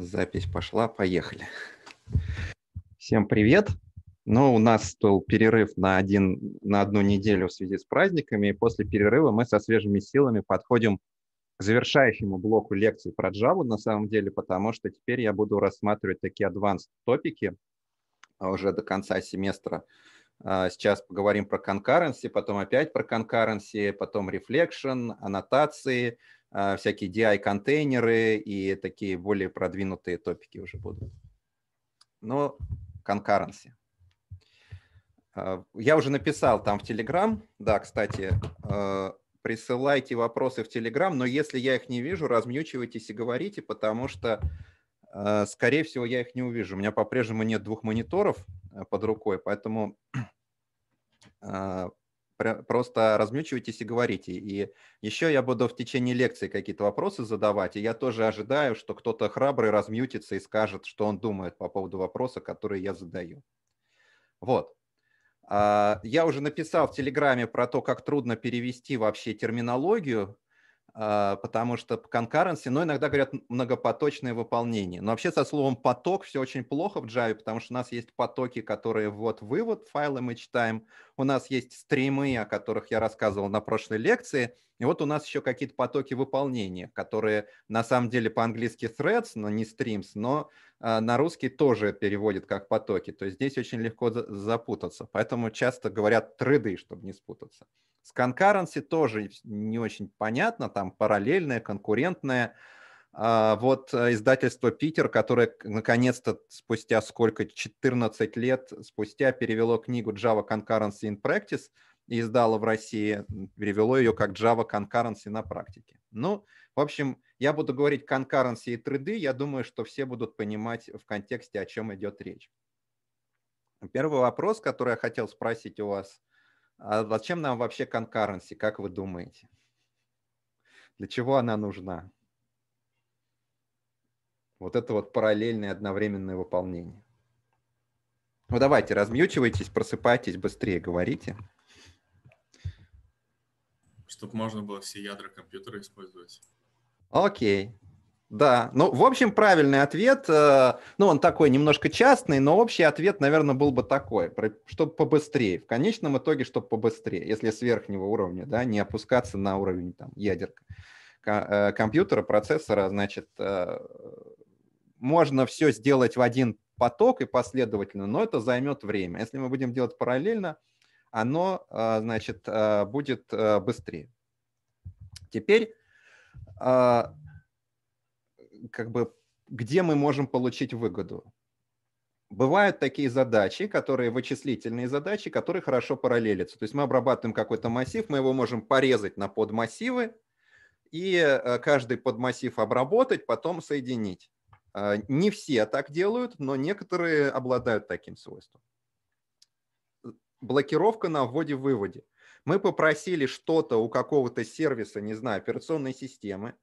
Запись пошла, поехали. Всем привет. Ну, у нас был перерыв на, один, на одну неделю в связи с праздниками, и после перерыва мы со свежими силами подходим к завершающему блоку лекций про Java на самом деле, потому что теперь я буду рассматривать такие advanced топики а уже до конца семестра. А, сейчас поговорим про concurrency, потом опять про concurrency, потом reflection, аннотации – а, всякие DI-контейнеры и такие более продвинутые топики уже будут. Но concurrency. А, я уже написал там в Telegram. Да, кстати, а, присылайте вопросы в Telegram, но если я их не вижу, размьючивайтесь и говорите, потому что, скорее всего, я их не увижу. У меня по-прежнему нет двух мониторов под рукой, поэтому просто размечивайтесь и говорите. И еще я буду в течение лекции какие-то вопросы задавать, и я тоже ожидаю, что кто-то храбрый размьютится и скажет, что он думает по поводу вопроса, который я задаю. Вот. А, я уже написал в Телеграме про то, как трудно перевести вообще терминологию, а, потому что конкуренции, но ну, иногда говорят многопоточное выполнение. Но вообще со словом поток все очень плохо в Java, потому что у нас есть потоки, которые вот вывод файлы мы читаем, у нас есть стримы, о которых я рассказывал на прошлой лекции, и вот у нас еще какие-то потоки выполнения, которые на самом деле по-английски threads, но не streams, но а, на русский тоже переводят как потоки. То есть здесь очень легко запутаться. Поэтому часто говорят трыды, чтобы не спутаться. С конкуренцией тоже не очень понятно, там параллельное, конкурентное. А, вот э, издательство «Питер», которое наконец-то спустя сколько, 14 лет спустя перевело книгу «Java Concurrency in Practice» и издало в России, перевело ее как «Java Concurrency на практике». Ну, в общем, я буду говорить concurrency и труды, я думаю, что все будут понимать в контексте, о чем идет речь. Первый вопрос, который я хотел спросить у вас, а зачем нам вообще конкуренси, как вы думаете? Для чего она нужна? Вот это вот параллельное одновременное выполнение. Ну давайте, размьючивайтесь, просыпайтесь, быстрее говорите. Чтобы можно было все ядра компьютера использовать. Окей. Да, ну, в общем, правильный ответ, э, ну, он такой немножко частный, но общий ответ, наверное, был бы такой, чтобы побыстрее, в конечном итоге, чтобы побыстрее, если с верхнего уровня, да, не опускаться на уровень там ядерка э, компьютера, процессора, значит, э, можно все сделать в один поток и последовательно, но это займет время. Если мы будем делать параллельно, оно, э, значит, э, будет э, быстрее. Теперь как бы, где мы можем получить выгоду. Бывают такие задачи, которые вычислительные задачи, которые хорошо параллелятся. То есть мы обрабатываем какой-то массив, мы его можем порезать на подмассивы и э, каждый подмассив обработать, потом соединить. Э, не все так делают, но некоторые обладают таким свойством. Блокировка на вводе-выводе. Мы попросили что-то у какого-то сервиса, не знаю, операционной системы –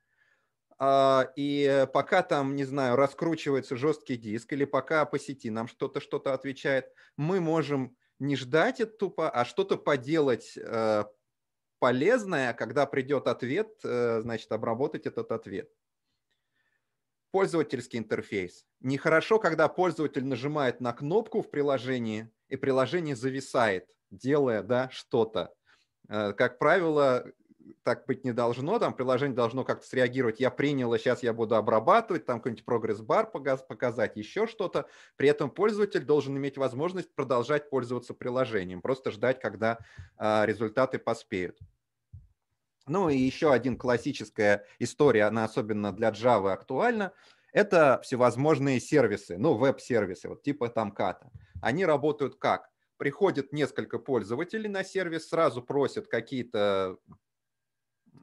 а, и пока там, не знаю, раскручивается жесткий диск или пока по сети нам что-то что-то отвечает, мы можем не ждать это тупо, а что-то поделать э, полезное, когда придет ответ, э, значит, обработать этот ответ. Пользовательский интерфейс. Нехорошо, когда пользователь нажимает на кнопку в приложении, и приложение зависает, делая да, что-то. Э, как правило, так быть не должно, там приложение должно как-то среагировать, я приняло, сейчас я буду обрабатывать, там какой-нибудь прогресс-бар показать, еще что-то. При этом пользователь должен иметь возможность продолжать пользоваться приложением, просто ждать, когда а, результаты поспеют. Ну и еще один классическая история, она особенно для Java актуальна, это всевозможные сервисы, ну веб-сервисы, вот типа там Ката. Они работают как? приходит несколько пользователей на сервис, сразу просят какие-то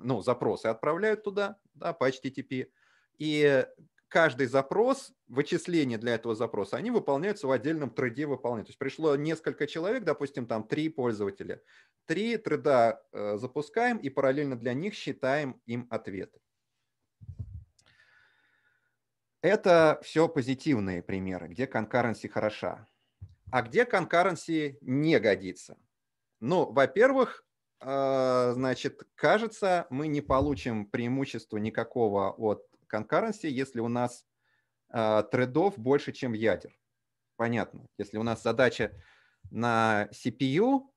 ну, запросы отправляют туда, да, по HTTP, и каждый запрос, вычисления для этого запроса, они выполняются в отдельном треде выполнения. То есть пришло несколько человек, допустим, там три пользователя. Три треда э, запускаем и параллельно для них считаем им ответы. Это все позитивные примеры, где конкуренция хороша. А где конкуренция не годится? Ну, во-первых, а, значит, кажется, мы не получим преимущества никакого от конкуренции, если у нас а, тредов больше, чем ядер. Понятно. Если у нас задача на CPU,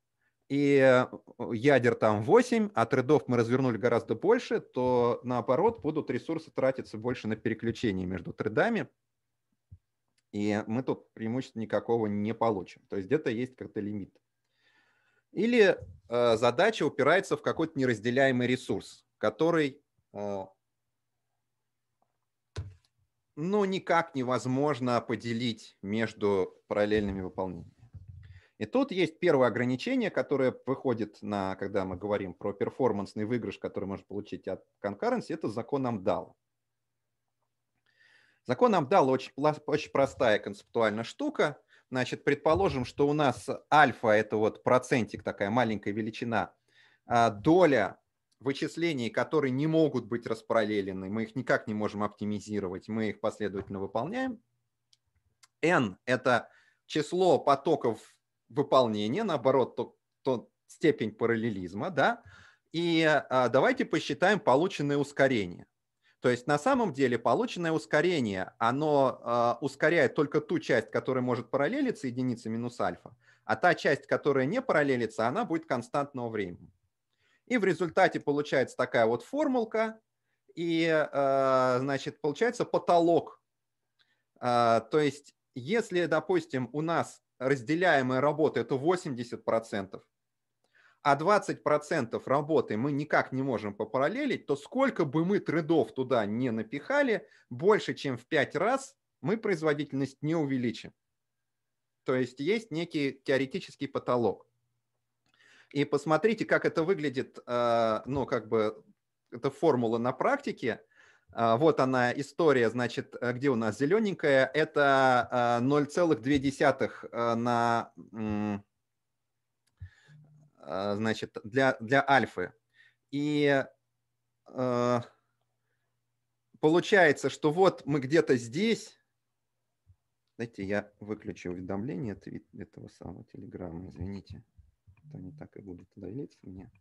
и ядер там 8, а тредов мы развернули гораздо больше, то наоборот будут ресурсы тратиться больше на переключение между тредами, и мы тут преимущества никакого не получим. То есть где-то есть как-то лимит. Или э, задача упирается в какой-то неразделяемый ресурс, который э, ну, никак невозможно поделить между параллельными выполнениями. И тут есть первое ограничение, которое выходит на, когда мы говорим про перформансный выигрыш, который можно получить от concurrency, это закон Амдала. Закон Амдала очень, очень простая концептуальная штука – Значит, предположим, что у нас альфа – это вот процентик, такая маленькая величина, а доля вычислений, которые не могут быть распараллелены, мы их никак не можем оптимизировать, мы их последовательно выполняем. n – это число потоков выполнения, наоборот, то, то степень параллелизма, да, и а, давайте посчитаем полученное ускорение. То есть на самом деле полученное ускорение, оно э, ускоряет только ту часть, которая может параллелиться единице минус альфа, а та часть, которая не параллелится, она будет константного времени. И в результате получается такая вот формулка, и, э, значит, получается потолок. Э, то есть если, допустим, у нас разделяемая работа – это 80%, а 20% работы мы никак не можем попараллелить, то сколько бы мы трендов туда не напихали, больше, чем в 5 раз мы производительность не увеличим. То есть есть некий теоретический потолок. И посмотрите, как это выглядит, э, ну, как бы, эта формула на практике. Э, вот она история, значит, э, где у нас зелененькая. Это 0,2 на а, значит, для, для альфы. И э, получается, что вот мы где-то здесь. Дайте я выключу уведомление этого самого телеграмма, извините. Это не так и будут туда мне.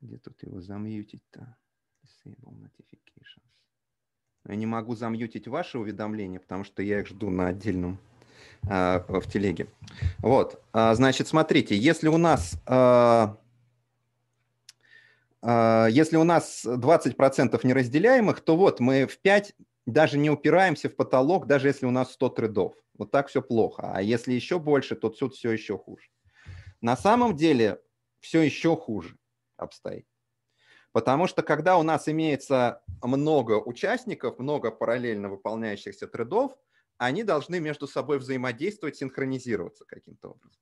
Где тут его замьютить-то? Disable notifications. Я не могу замьютить ваши уведомления, потому что я их жду на отдельном а, в телеге. Вот, а, значит, смотрите, если у нас а, если у нас 20% неразделяемых, то вот мы в 5 даже не упираемся в потолок, даже если у нас 100 трейдов. Вот так все плохо. А если еще больше, то тут все еще хуже. На самом деле все еще хуже обстоит. Потому что когда у нас имеется много участников, много параллельно выполняющихся тредов, они должны между собой взаимодействовать, синхронизироваться каким-то образом.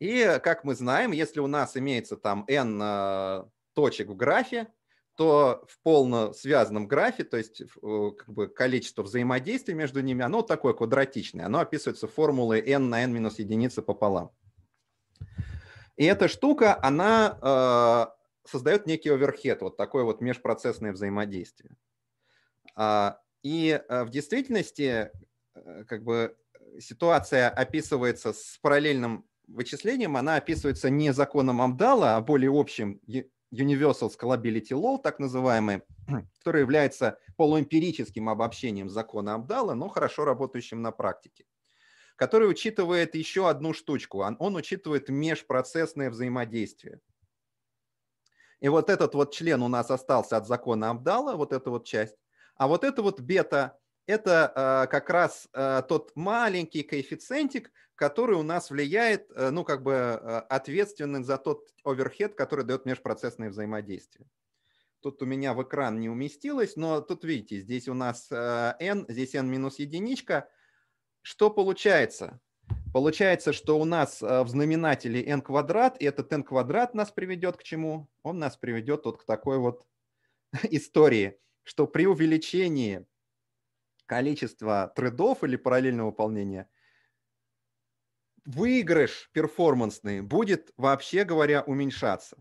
И, как мы знаем, если у нас имеется там n э, точек в графе, то в полно связанном графе, то есть э, как бы количество взаимодействий между ними, оно такое квадратичное. Оно описывается формулой n на n минус единицы пополам. И эта штука, она э, создает некий оверхед, вот такое вот межпроцессное взаимодействие. А, и э, в действительности э, как бы ситуация описывается с параллельным вычислением, она описывается не законом Амдала, а более общим Universal Scalability Law, так называемый, который является полуэмпирическим обобщением закона Амдала, но хорошо работающим на практике, который учитывает еще одну штучку. Он, учитывает межпроцессное взаимодействие. И вот этот вот член у нас остался от закона Абдала, вот эта вот часть. А вот это вот бета – это э, как раз э, тот маленький коэффициентик, который у нас влияет, э, ну, как бы ответственный за тот оверхед, который дает межпроцессное взаимодействие. Тут у меня в экран не уместилось, но тут видите, здесь у нас n, здесь n минус единичка. Что получается? Получается, что у нас э, в знаменателе n квадрат, и этот n квадрат нас приведет к чему? Он нас приведет вот к такой вот истории, что при увеличении количества тредов или параллельного выполнения выигрыш перформансный будет, вообще говоря, уменьшаться.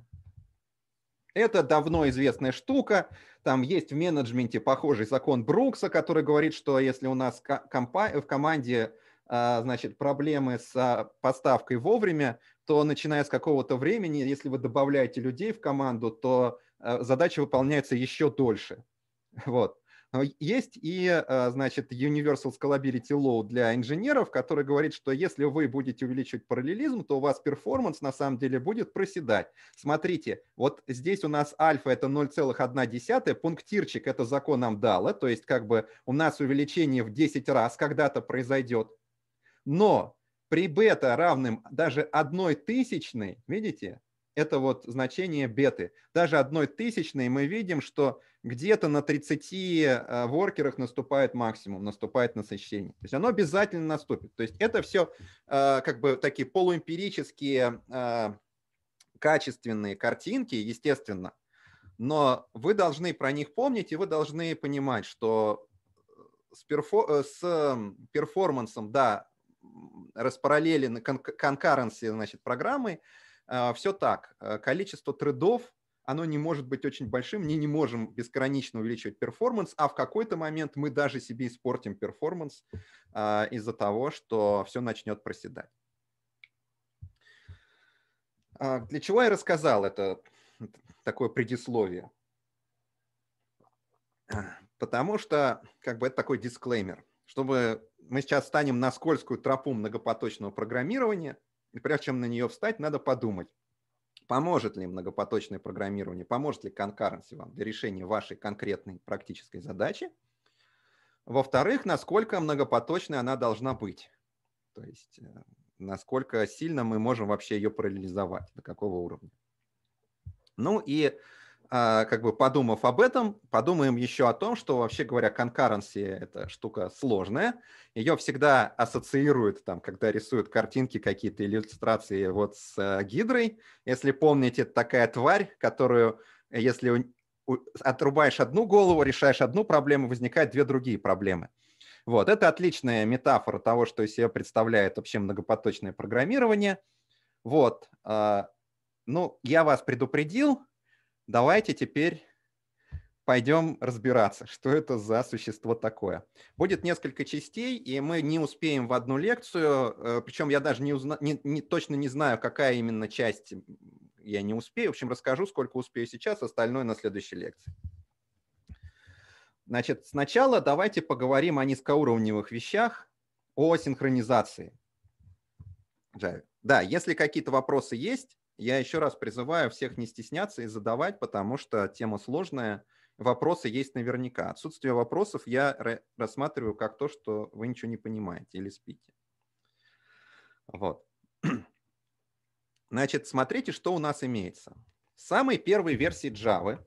Это давно известная штука. Там есть в менеджменте похожий закон Брукса, который говорит, что если у нас в команде а, значит, проблемы с поставкой вовремя, то начиная с какого-то времени, если вы добавляете людей в команду, то а, задача выполняется еще дольше. Вот. Есть и, а, значит, Universal Scalability Law для инженеров, который говорит, что если вы будете увеличивать параллелизм, то у вас перформанс на самом деле будет проседать. Смотрите, вот здесь у нас альфа это 0,1, пунктирчик это закон нам дало, то есть как бы у нас увеличение в 10 раз когда-то произойдет, но при бета равным даже одной тысячной, видите, это вот значение беты. Даже одной тысячной мы видим, что где-то на 30 э, воркерах наступает максимум, наступает насыщение. То есть оно обязательно наступит. То есть это все э, как бы такие полуэмпирические э, качественные картинки, естественно. Но вы должны про них помнить, и вы должны понимать, что с, перфо- с перформансом, да, распараллели распараллелены конкуренции значит, программы. А, все так. А, количество тредов оно не может быть очень большим, мы не можем бесконечно увеличивать перформанс, а в какой-то момент мы даже себе испортим перформанс а, из-за того, что все начнет проседать. для чего я рассказал это такое предисловие? Потому что как бы это такой дисклеймер – чтобы мы сейчас станем на скользкую тропу многопоточного программирования, и прежде чем на нее встать, надо подумать, поможет ли многопоточное программирование, поможет ли конкуренция вам для решения вашей конкретной практической задачи. Во-вторых, насколько многопоточной она должна быть. То есть э, насколько сильно мы можем вообще ее параллелизовать, до какого уровня. Ну и а, как бы подумав об этом, подумаем еще о том, что вообще говоря, конкуренция это штука сложная. Ее всегда ассоциируют, там, когда рисуют картинки какие-то, иллюстрации вот с э, гидрой. Если помните, такая тварь, которую, если отрубаешь одну голову, решаешь одну проблему, возникают две другие проблемы. Вот, это отличная метафора того, что из себя представляет вообще многопоточное программирование. Вот, а, ну, я вас предупредил, Давайте теперь пойдем разбираться, что это за существо такое. Будет несколько частей, и мы не успеем в одну лекцию, э, причем я даже не, узна... не, не точно не знаю, какая именно часть я не успею. В общем, расскажу, сколько успею сейчас, остальное на следующей лекции. Значит, сначала давайте поговорим о низкоуровневых вещах, о синхронизации. Да, если какие-то вопросы есть, я еще раз призываю всех не стесняться и задавать, потому что тема сложная, вопросы есть наверняка. Отсутствие вопросов я рассматриваю как то, что вы ничего не понимаете или спите. Вот. Значит, смотрите, что у нас имеется. самой первой версии Java,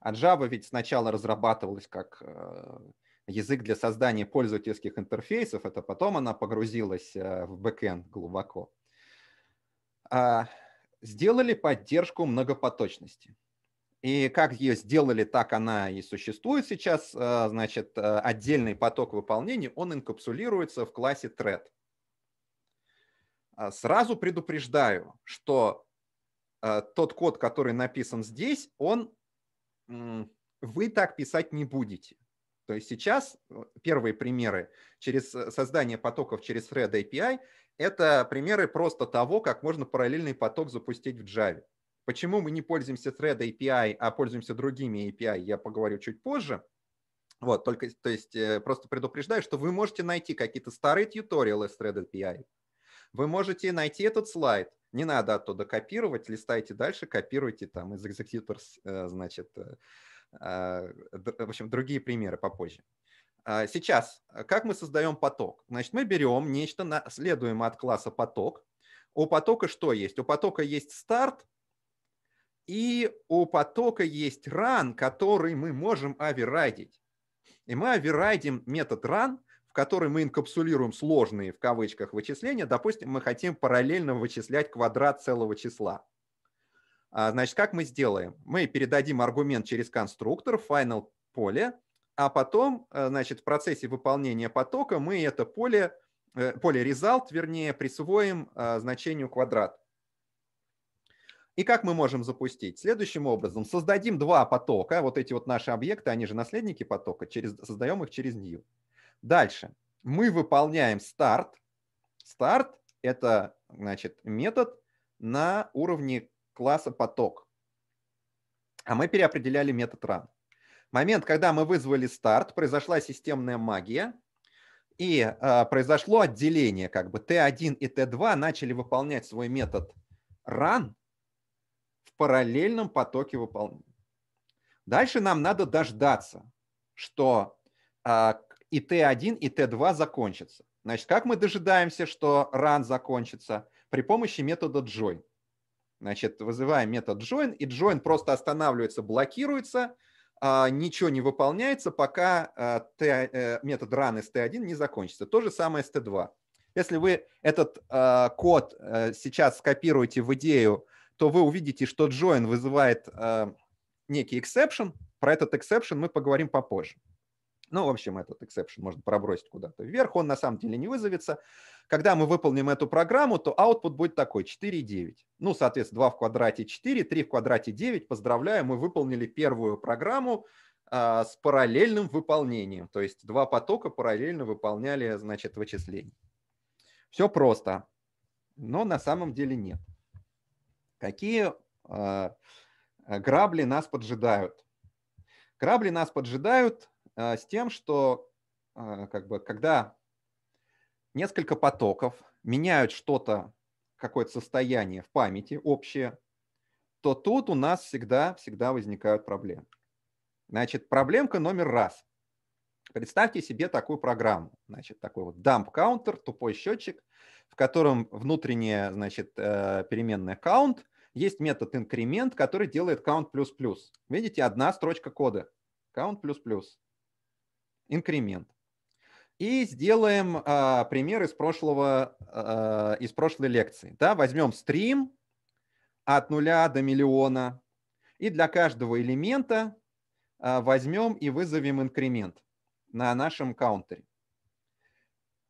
а Java ведь сначала разрабатывалась как э, язык для создания пользовательских интерфейсов, это потом она погрузилась э, в бэкэнд глубоко. А сделали поддержку многопоточности. И как ее сделали, так она и существует сейчас. Э, значит, э, отдельный поток выполнения он инкапсулируется в классе thread. Э, сразу предупреждаю, что тот код, который написан здесь, он вы так писать не будете. То есть сейчас первые примеры через создание потоков через Thread API это примеры просто того, как можно параллельный поток запустить в Java. Почему мы не пользуемся Thread API, а пользуемся другими API, я поговорю чуть позже. Вот, только, то есть э, просто предупреждаю, что вы можете найти какие-то старые тьюториалы с Thread API. Вы можете найти этот слайд, не надо оттуда копировать, листайте дальше, копируйте там из Executor, э, значит, э, в общем, другие примеры попозже. А, сейчас, а, как мы создаем поток? Значит, мы берем нечто, следуем от класса поток. У потока что есть? У потока есть старт, и у потока есть run, который мы можем оверрайдить. И мы оверрайдим метод run, в который мы инкапсулируем сложные в кавычках вычисления. Допустим, мы хотим параллельно вычислять квадрат целого числа. А, значит, как мы сделаем? Мы передадим аргумент через конструктор, final поле, а потом, э, значит, в процессе выполнения потока мы это поле, э, поле result, вернее, присвоим а, значению квадрат. И как мы можем запустить? Следующим образом. Создадим два потока, вот эти вот наши объекты, они же наследники потока, через, создаем их через new. Дальше. Мы выполняем start start это, значит, метод на уровне класса поток. А мы переопределяли метод run момент, когда мы вызвали старт, произошла системная магия, и э, произошло отделение, как бы Т1 и Т2 начали выполнять свой метод run в параллельном потоке выполнения. Дальше нам надо дождаться, что э, и Т1, и Т2 закончатся. Значит, как мы дожидаемся, что run закончится? При помощи метода join. Значит, вызываем метод join, и join просто останавливается, блокируется – а, ничего не выполняется, пока а, э, метод run из T1 не закончится. То же самое с T2. Если вы этот а, код э, сейчас скопируете в идею, то вы увидите, что join вызывает некий exception. Про этот exception мы поговорим попозже. Ну, в общем, этот exception можно пробросить куда-то вверх, он на самом деле не вызовется. Когда мы выполним эту программу, то output будет такой 4,9. Ну, соответственно, 2 в квадрате 4, 3 в квадрате 9. Поздравляю, мы выполнили первую программу а, с параллельным выполнением. То есть два потока параллельно выполняли, значит, вычисление. Все просто, но на самом деле нет. Какие а, грабли нас поджидают? Грабли нас поджидают Э, с тем, что э, как бы, когда несколько потоков меняют что-то, какое-то состояние в памяти общее, то тут у нас всегда, всегда возникают проблемы. Значит, проблемка номер раз. Представьте себе такую программу. Значит, такой вот дамп-каунтер, тупой счетчик, в котором внутренняя, значит, э, переменная count, есть метод increment, который делает count плюс плюс. Видите, одна строчка кода. Count плюс плюс инкремент. И сделаем э, пример из, прошлого, э, из прошлой лекции. Да? Возьмем стрим от нуля до миллиона. И для каждого элемента э, возьмем и вызовем инкремент на нашем каунтере.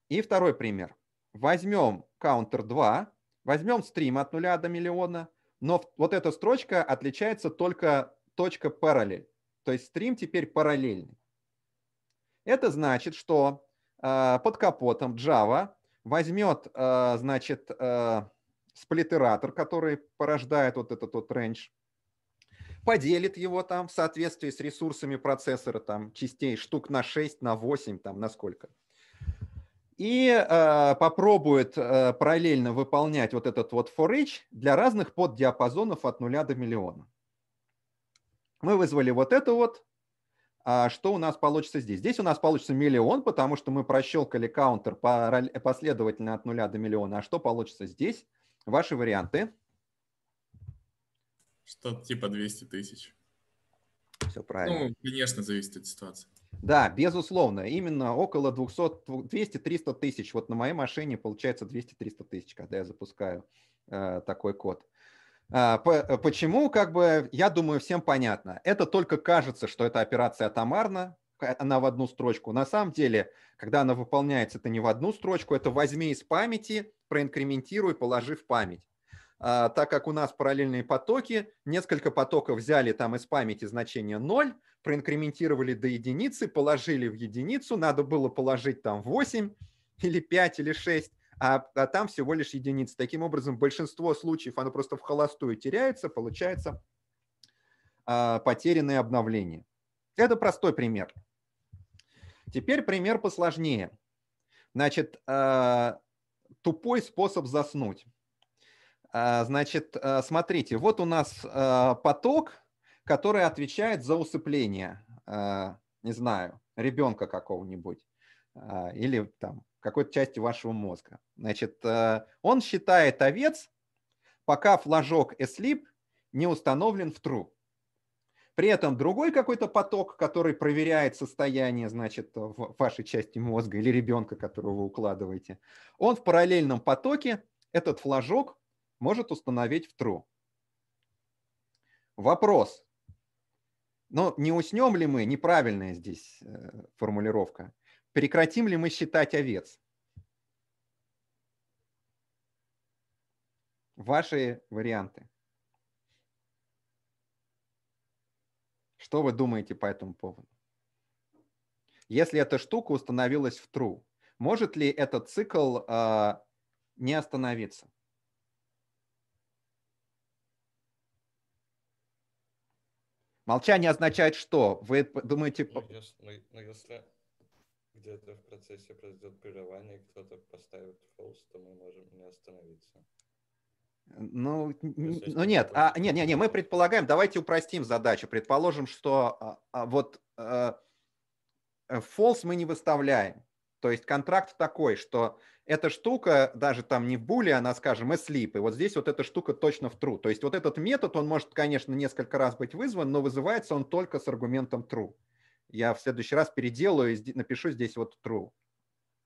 И второй пример. Возьмем каунтер 2, возьмем стрим от нуля до миллиона, но вот эта строчка отличается только точка параллель. То есть стрим теперь параллельный. Это значит, что э, под капотом Java возьмет, э, значит, э, сплиттератор, который порождает вот этот вот range, поделит его там в соответствии с ресурсами процессора, там частей штук на 6, на 8, там на сколько. И э, попробует э, параллельно выполнять вот этот вот for each для разных поддиапазонов от 0 до миллиона. Мы вызвали вот эту вот а что у нас получится здесь? Здесь у нас получится миллион, потому что мы прощелкали каунтер последовательно от нуля до миллиона. А что получится здесь? Ваши варианты? Что-то типа 200 тысяч. Все ну, правильно. Ну, конечно, зависит от ситуации. Да, безусловно. Именно около 200-300 тысяч. Вот на моей машине получается 200-300 тысяч, когда я запускаю э, такой код. А, э, почему, как бы, я думаю, всем понятно. Это только кажется, что это операция атомарна, она в одну строчку. На самом деле, когда она выполняется, это не в одну строчку, это возьми из памяти, проинкрементируй, положи в память. А, так как у нас параллельные потоки, несколько потоков взяли там из памяти значение 0, проинкрементировали до единицы, положили в единицу, надо было положить там 8 или 5 или 6, а, а там всего лишь единицы. Таким образом, большинство случаев оно просто в холостую теряется, получается а, потерянное обновление. Это простой пример. Теперь пример посложнее. Значит, а, тупой способ заснуть. А, значит, а, смотрите, вот у нас а, поток, который отвечает за усыпление, а, не знаю, ребенка какого-нибудь а, или там какой-то части вашего мозга. Значит, э, он считает овец, пока флажок sleep не установлен в true. При этом другой какой-то поток, который проверяет состояние, значит, в вашей части мозга или ребенка, которого вы укладываете, он в параллельном потоке этот флажок может установить в true. Вопрос. Но ну, не уснем ли мы? Неправильная здесь э, формулировка. Прекратим ли мы считать овец? Ваши варианты. Что вы думаете по этому поводу? Если эта штука установилась в true, может ли этот цикл э, не остановиться? Молчание означает что? Вы думаете... Ну, если, ну, если где-то в процессе произойдет прерывание, кто-то поставит false, то мы можем не остановиться. Ну, ну нет, а, нет, нет, нет, мы предполагаем, давайте упростим задачу. Предположим, что а, а, вот а, э, false э, мы не выставляем. То есть контракт такой, что эта штука даже там не в буле, она, а, скажем, и слип. И вот здесь вот эта штука точно в true. То есть вот этот метод, он может, конечно, несколько раз быть вызван, но вызывается он только с аргументом true я в следующий раз переделаю и напишу здесь вот true.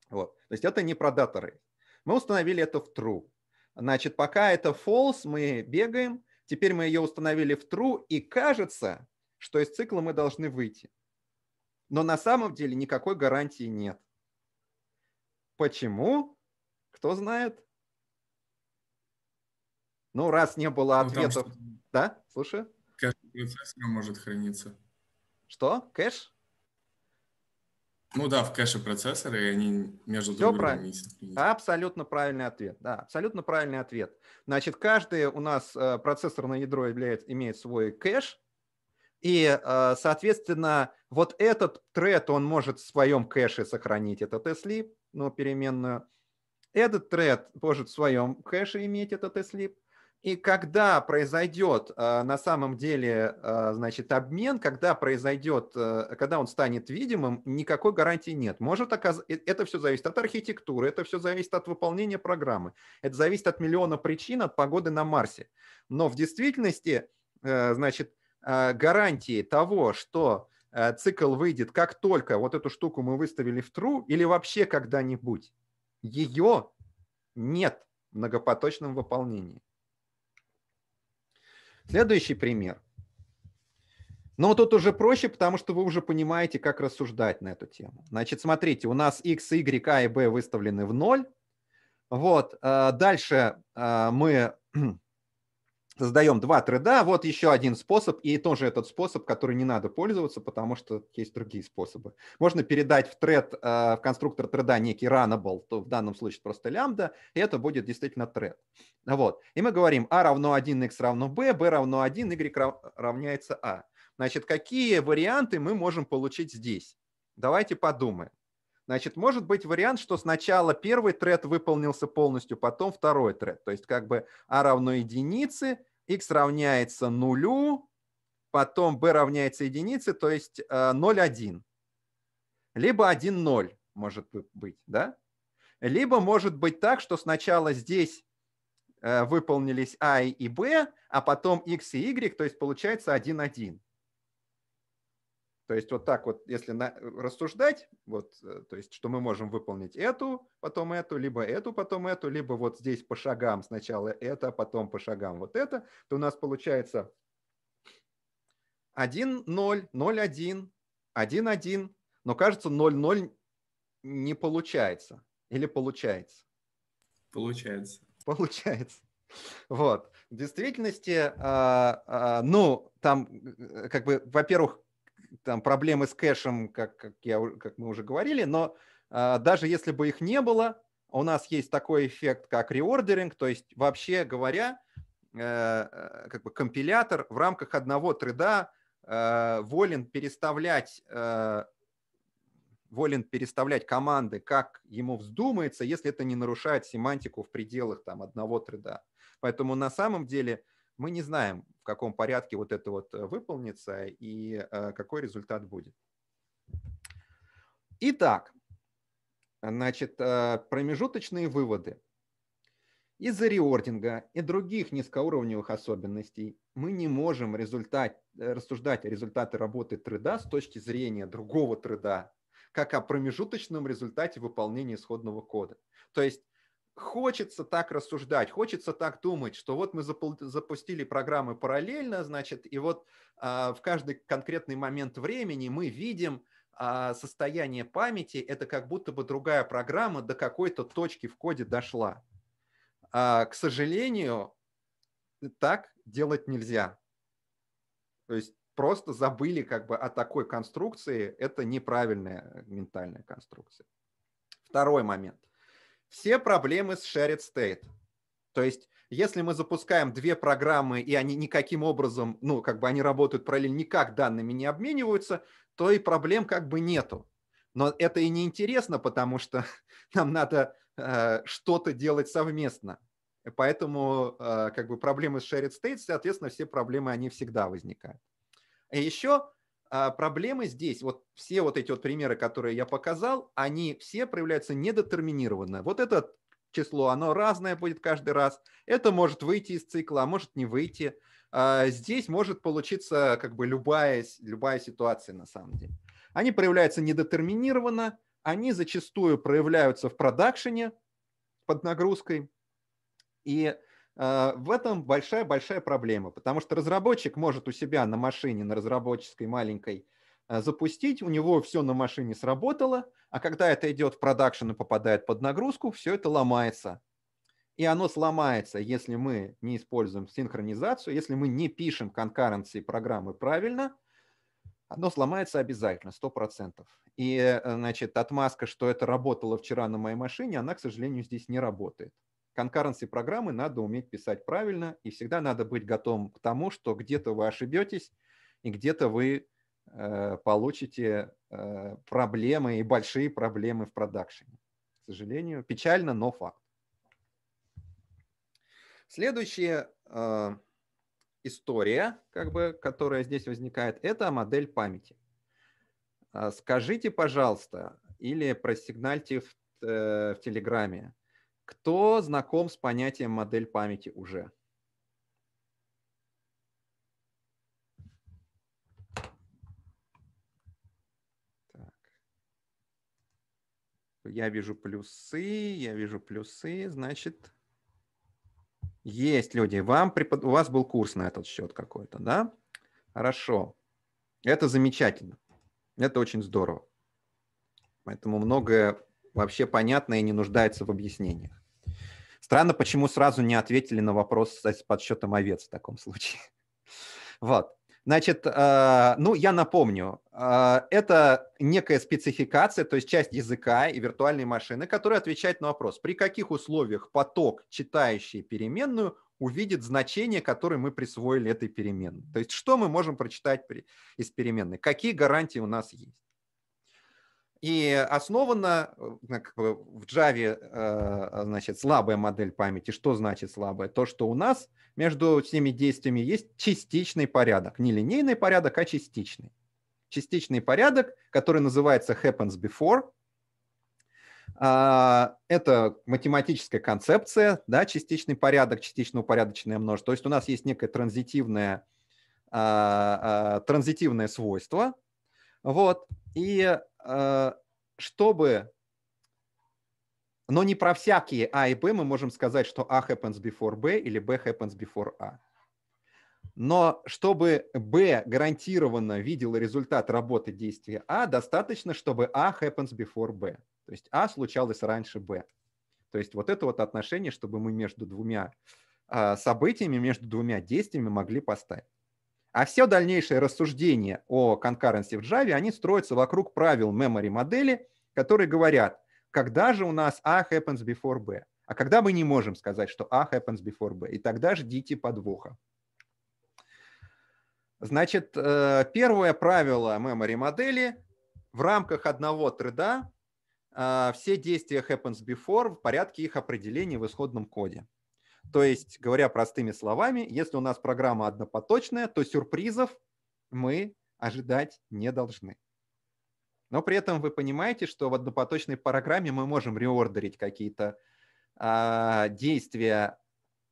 Вот. То есть это не про data race. Мы установили это в true. Значит, пока это false, мы бегаем. Теперь мы ее установили в true, и кажется, что из цикла мы должны выйти. Но на самом деле никакой гарантии нет. Почему? Кто знает? Ну, раз не было ну, ответов. Ну, там, да, слушай. Кэш процессора может храниться. Что? Кэш? Ну да, в кэше процессоры, и они между Все друг правильно. другом не Абсолютно правильный ответ, да, абсолютно правильный ответ. Значит, каждый у нас э, процессорное ядро является, имеет свой кэш, и, э, соответственно, вот этот тред, он может в своем кэше сохранить этот sleep, ну, переменную. Этот тред может в своем кэше иметь этот sleep. И когда произойдет э, на самом деле э, значит, обмен, когда произойдет, э, когда он станет видимым, никакой гарантии нет. Может оказ... Это все зависит от архитектуры, это все зависит от выполнения программы, это зависит от миллиона причин, от погоды на Марсе. Но в действительности значит, гарантии того, что цикл выйдет, как только вот эту штуку мы выставили в true или вообще когда-нибудь, ее нет в многопоточном выполнении. Следующий пример. Но тут уже проще, потому что вы уже понимаете, как рассуждать на эту тему. Значит, смотрите, у нас x, y, a а и b выставлены в ноль. Вот, э, дальше э, мы создаем два треда, вот еще один способ, и тоже этот способ, который не надо пользоваться, потому что есть другие способы. Можно передать в тред, э, в конструктор треда некий runnable, то в данном случае просто лямбда, и это будет действительно тред. Вот. И мы говорим, а равно 1, x равно b, b равно 1, y равняется a. А. Значит, какие варианты мы можем получить здесь? Давайте подумаем. Значит, может быть вариант, что сначала первый тред выполнился полностью, потом второй тред. То есть как бы А равно единице, x равняется нулю, потом b равняется единице, то есть 0,1. Э, Либо 1,0 может быть, да? Либо может быть так, что сначала здесь э, выполнились а и b, а потом x и y, то есть получается 1,1. То есть вот так вот, если на, рассуждать, вот, э, то есть что мы можем выполнить эту, потом эту, либо эту, потом эту, либо вот здесь по шагам сначала это, потом по шагам вот это, то у нас получается 1, 0, 0, 1, 1, 1, но кажется 0, 0 не получается. Или получается? Получается. Получается. Вот. В действительности, а, а, ну, там, э, как бы, во-первых, там проблемы с кэшем, как, как, я, как мы уже говорили, но э, даже если бы их не было, у нас есть такой эффект, как реордеринг, то есть вообще говоря, э, э, как бы компилятор в рамках одного треда э, волен переставлять э, волен переставлять команды, как ему вздумается, если это не нарушает семантику в пределах там, одного треда. Поэтому на самом деле мы не знаем, каком порядке вот это вот э, выполнится и э, какой результат будет. Итак, значит, э, промежуточные выводы. Из-за реординга и других низкоуровневых особенностей мы не можем результат, рассуждать о результате работы труда с точки зрения другого труда, как о промежуточном результате выполнения исходного кода. То есть хочется так рассуждать, хочется так думать, что вот мы запустили программы параллельно, значит, и вот а, в каждый конкретный момент времени мы видим а, состояние памяти, это как будто бы другая программа до какой-то точки в коде дошла. А, к сожалению, так делать нельзя. То есть просто забыли как бы о такой конструкции, это неправильная ментальная конструкция. Второй момент все проблемы с shared state. То есть если мы запускаем две программы, и они никаким образом, ну, как бы они работают параллельно, никак данными не обмениваются, то и проблем как бы нету. Но это и не интересно, потому что нам надо э, что-то делать совместно. Поэтому э, как бы проблемы с shared state, соответственно, все проблемы, они всегда возникают. И еще а, проблемы здесь, вот все вот эти вот примеры, которые я показал, они все проявляются недетерминированно. Вот это число, оно разное будет каждый раз. Это может выйти из цикла, а может не выйти. А, здесь может получиться как бы любая, любая ситуация на самом деле. Они проявляются недетерминированно, они зачастую проявляются в продакшене под нагрузкой. И а, в этом большая-большая проблема, потому что разработчик может у себя на машине, на разработческой маленькой, а, запустить, у него все на машине сработало, а когда это идет в продакшн и попадает под нагрузку, все это ломается. И оно сломается, если мы не используем синхронизацию, если мы не пишем конкуренции программы правильно, оно сломается обязательно, 100%. И, э, значит, отмазка, что это работало вчера на моей машине, она, к сожалению, здесь не работает конкуренции программы надо уметь писать правильно, и всегда надо быть готовым к тому, что где-то вы ошибетесь, и где-то вы э, получите э, проблемы и большие проблемы в продакшене. К сожалению, печально, но факт. Следующая э, история, как бы, которая здесь возникает, это модель памяти. Э, скажите, пожалуйста, или просигнальте в, э, в Телеграме, кто знаком с понятием модель памяти уже? Я вижу плюсы, я вижу плюсы, значит, есть люди. Вам препод... У вас был курс на этот счет какой-то, да? Хорошо. Это замечательно. Это очень здорово. Поэтому многое вообще понятно и не нуждается в объяснениях. Странно, почему сразу не ответили на вопрос с подсчетом овец в таком случае. Вот. Значит, э, ну, я напомню, э, это некая спецификация, то есть часть языка и виртуальной машины, которая отвечает на вопрос, при каких условиях поток, читающий переменную, увидит значение, которое мы присвоили этой переменной. То есть что мы можем прочитать из переменной, какие гарантии у нас есть. И основана э, как бы, в Java э, значит, слабая модель памяти. Что значит слабая? То, что у нас между всеми действиями есть частичный порядок. Не линейный порядок, а частичный. Частичный порядок, который называется happens before. А, это математическая концепция, да, частичный порядок, частично упорядоченное множество. То есть у нас есть некое транзитивное, а, а, транзитивное свойство, вот. И Э, чтобы... Но не про всякие А и Б мы можем сказать, что А happens before Б или Б happens before А. Но чтобы Б гарантированно видел результат работы действия А, достаточно, чтобы А happens before Б. То есть А случалось раньше Б. То есть вот это вот отношение, чтобы мы между двумя э, событиями, между двумя действиями могли поставить. А все дальнейшие рассуждения о конкуренции в Java, они строятся вокруг правил memory модели, которые говорят, когда же у нас A happens before B, а когда мы не можем сказать, что A happens before B, и тогда ждите подвоха. Значит, э, первое правило memory модели в рамках одного треда э, все действия happens before в порядке их определения в исходном коде. То есть, говоря простыми словами, если у нас программа однопоточная, то сюрпризов мы ожидать не должны. Но при этом вы понимаете, что в однопоточной программе мы можем реордерить какие-то а, действия,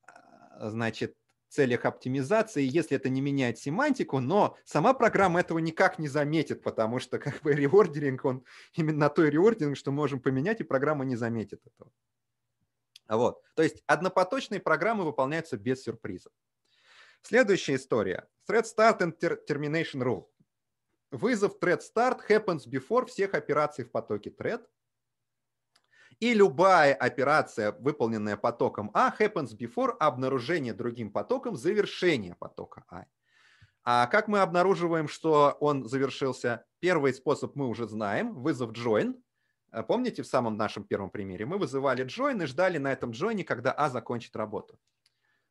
а, значит, в целях оптимизации, если это не меняет семантику, но сама программа этого никак не заметит, потому что как бы реордеринг, он именно той реордеринг, что можем поменять, и программа не заметит этого. А вот. То есть однопоточные программы выполняются без сюрпризов. Следующая история. Thread start and termination rule. Вызов thread start happens before всех операций в потоке thread. И любая операция, выполненная потоком А, happens before обнаружение другим потоком завершения потока А. А как мы обнаруживаем, что он завершился? Первый способ мы уже знаем, вызов join. Э, помните, в самом нашем первом примере мы вызывали join и ждали на этом join, когда А закончит работу.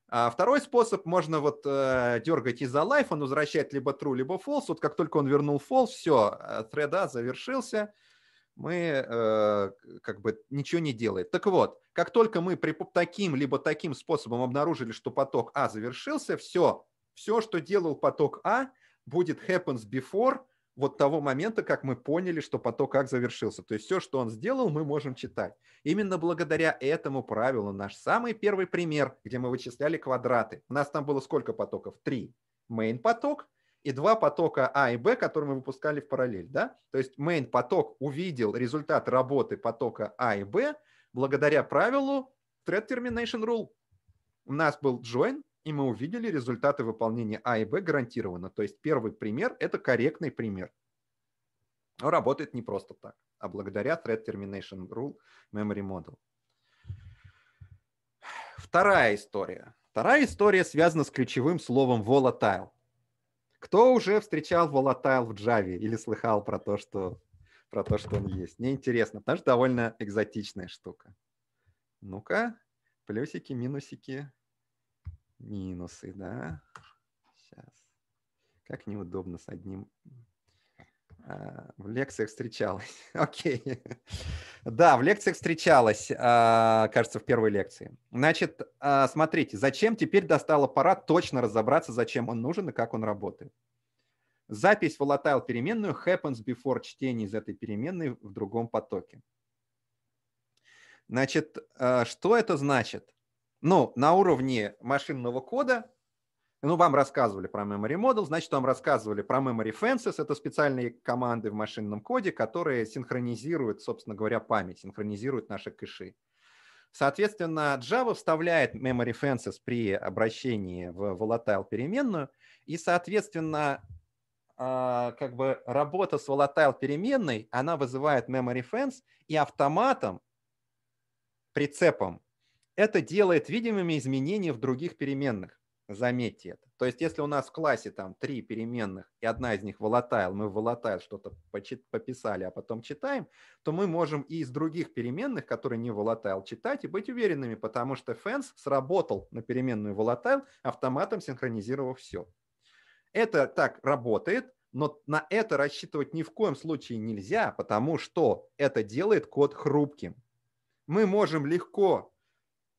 А второй способ, можно вот э, дергать из-за life, он возвращает либо true, либо false. Вот как только он вернул false, все, э, thread A а завершился, мы э, как бы ничего не делает. Так вот, как только мы при таким либо таким способом обнаружили, что поток А завершился, все, все, что делал поток А, будет happens before – вот того момента, как мы поняли, что поток как завершился. То есть все, что он сделал, мы можем читать. Именно благодаря этому правилу наш самый первый пример, где мы вычисляли квадраты. У нас там было сколько потоков? Три. Main поток и два потока А и Б, которые мы выпускали в параллель. Да? То есть main поток увидел результат работы потока А и Б благодаря правилу thread termination rule. У нас был join, и мы увидели результаты выполнения А и Б гарантированно. То есть первый пример – это корректный пример. Но работает не просто так, а благодаря Thread Termination Rule Memory Model. Вторая история. Вторая история связана с ключевым словом volatile. Кто уже встречал volatile в Java или слыхал про то, что, про то, что он есть? Мне интересно, потому что довольно экзотичная штука. Ну-ка, плюсики, минусики минусы, да? Сейчас. Как неудобно с одним. А, в лекциях встречалась. Окей. да, в лекциях встречалась, а, кажется, в первой лекции. Значит, а, смотрите, зачем теперь достал аппарат, точно разобраться, зачем он нужен и как он работает. Запись volatile переменную happens before чтение из этой переменной в другом потоке. Значит, а, что это значит? ну, на уровне машинного кода, ну, вам рассказывали про Memory Model, значит, вам рассказывали про Memory Fences. Это специальные команды в машинном коде, которые синхронизируют, собственно говоря, память, синхронизируют наши кэши. Соответственно, Java вставляет memory fences при обращении в volatile переменную, и, соответственно, а, как бы работа с volatile переменной, она вызывает memory fence, и автоматом, прицепом это делает видимыми изменения в других переменных. Заметьте это. То есть, если у нас в классе там три переменных, и одна из них volatile, мы в volatile что-то пописали, а потом читаем, то мы можем и из других переменных, которые не volatile, читать и быть уверенными, потому что fence сработал на переменную volatile, автоматом синхронизировав все. Это так работает, но на это рассчитывать ни в коем случае нельзя, потому что это делает код хрупким. Мы можем легко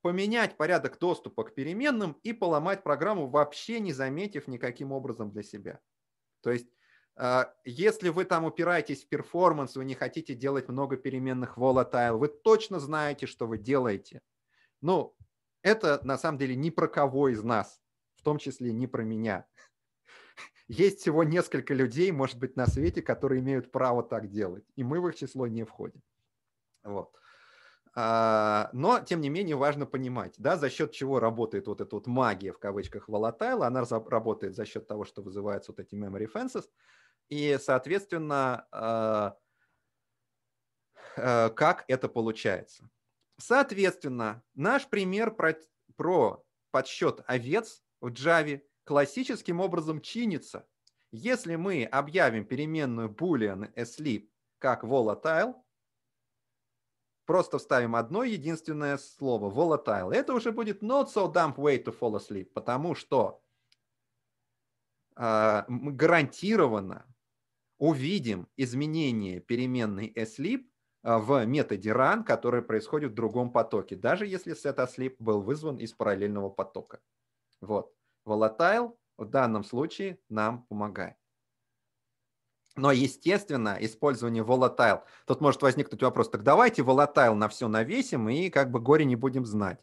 поменять порядок доступа к переменным и поломать программу, вообще не заметив никаким образом для себя. То есть а, если вы там упираетесь в перформанс, вы не хотите делать много переменных volatile, вы точно знаете, что вы делаете. Ну, это на самом деле ни про кого из нас, в том числе не про меня. Есть всего несколько людей, может быть, на свете, которые имеют право так делать, и мы в их число не входим. Вот. А, но, тем не менее, важно понимать, да, за счет чего работает вот эта вот магия, в кавычках, volatile. Она работает за счет того, что вызываются вот эти memory fences. И, соответственно, а, а, как это получается. Соответственно, наш пример про, про подсчет овец в Java классическим образом чинится. Если мы объявим переменную boolean sleep как volatile, просто вставим одно единственное слово volatile. Это уже будет not so dumb way to fall asleep, потому что э, гарантированно увидим изменение переменной asleep а, в методе run, который происходит в другом потоке, даже если set asleep был вызван из параллельного потока. Вот. Volatile в данном случае нам помогает. Но, естественно, использование volatile. Тут может возникнуть вопрос, так давайте volatile на все навесим и как бы горе не будем знать.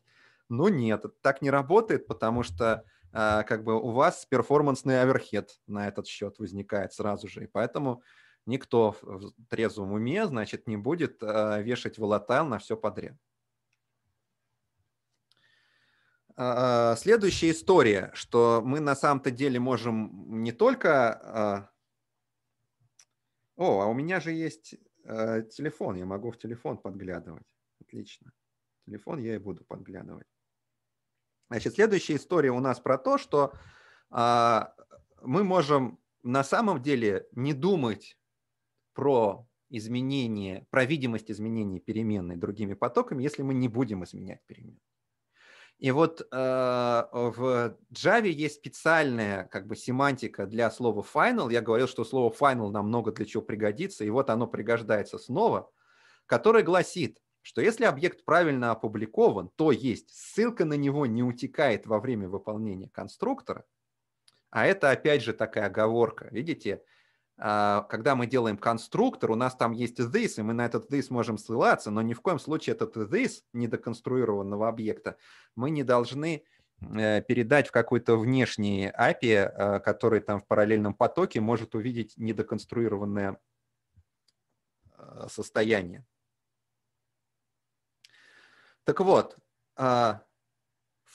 Ну нет, так не работает, потому что э, как бы у вас перформансный оверхед на этот счет возникает сразу же. И поэтому никто в трезвом уме, значит, не будет э, вешать volatile на все подряд. А, следующая история, что мы на самом-то деле можем не только о, а у меня же есть э, телефон, я могу в телефон подглядывать. Отлично. Телефон я и буду подглядывать. Значит, следующая история у нас про то, что э, мы можем на самом деле не думать про изменение, про видимость изменений переменной другими потоками, если мы не будем изменять переменную. И вот э, в Java есть специальная как бы семантика для слова final. Я говорил, что слово final нам много для чего пригодится, и вот оно пригождается снова, которое гласит, что если объект правильно опубликован, то есть ссылка на него не утекает во время выполнения конструктора, а это опять же такая оговорка, видите, а, когда мы делаем конструктор, у нас там есть this, и мы на этот this можем ссылаться, но ни в коем случае этот this недоконструированного объекта мы не должны э, передать в какой-то внешний API, а, который там в параллельном потоке может увидеть недоконструированное а, состояние. Так вот,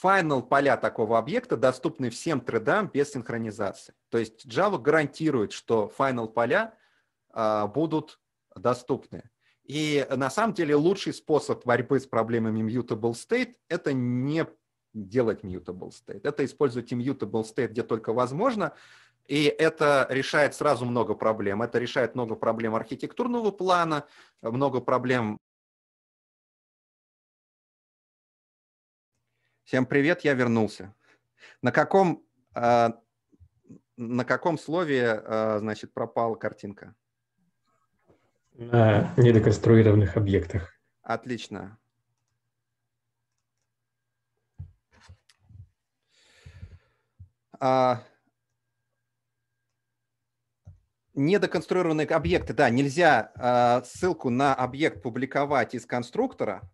Final поля такого объекта доступны всем тредам без синхронизации. То есть Java гарантирует, что final поля а, будут доступны. И на самом деле лучший способ борьбы с проблемами mutable state — это не делать mutable state. Это использовать immutable state где только возможно, и это решает сразу много проблем. Это решает много проблем архитектурного плана, много проблем Всем привет, я вернулся. На каком, э, на каком слове, э, значит, пропала картинка? На недеконструированных объектах. Отлично. А, недоконструированные объекты, да, нельзя э, ссылку на объект публиковать из конструктора,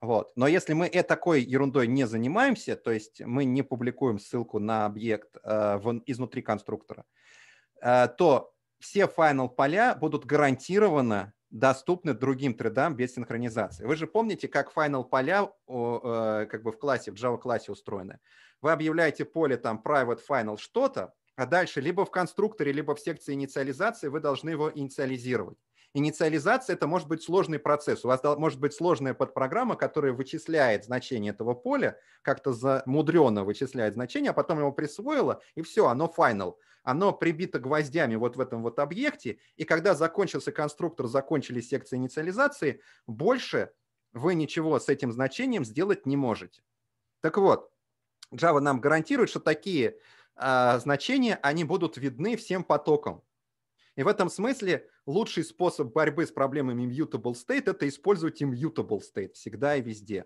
вот. Но если мы э такой ерундой не занимаемся, то есть мы не публикуем ссылку на объект э, в, изнутри конструктора, э, то все final поля будут гарантированно доступны другим тредам без синхронизации. Вы же помните, как final поля о, э, как бы в классе, в Java классе устроены. Вы объявляете поле там private final что-то, а дальше либо в конструкторе, либо в секции инициализации вы должны его инициализировать. Инициализация – это может быть сложный процесс. У вас может быть сложная подпрограмма, которая вычисляет значение этого поля, как-то замудренно вычисляет значение, а потом его присвоила, и все, оно final. Оно прибито гвоздями вот в этом вот объекте, и когда закончился конструктор, закончились секции инициализации, больше вы ничего с этим значением сделать не можете. Так вот, Java нам гарантирует, что такие а, значения, они будут видны всем потокам. И в этом смысле лучший способ борьбы с проблемами immutable state – это использовать immutable state всегда и везде.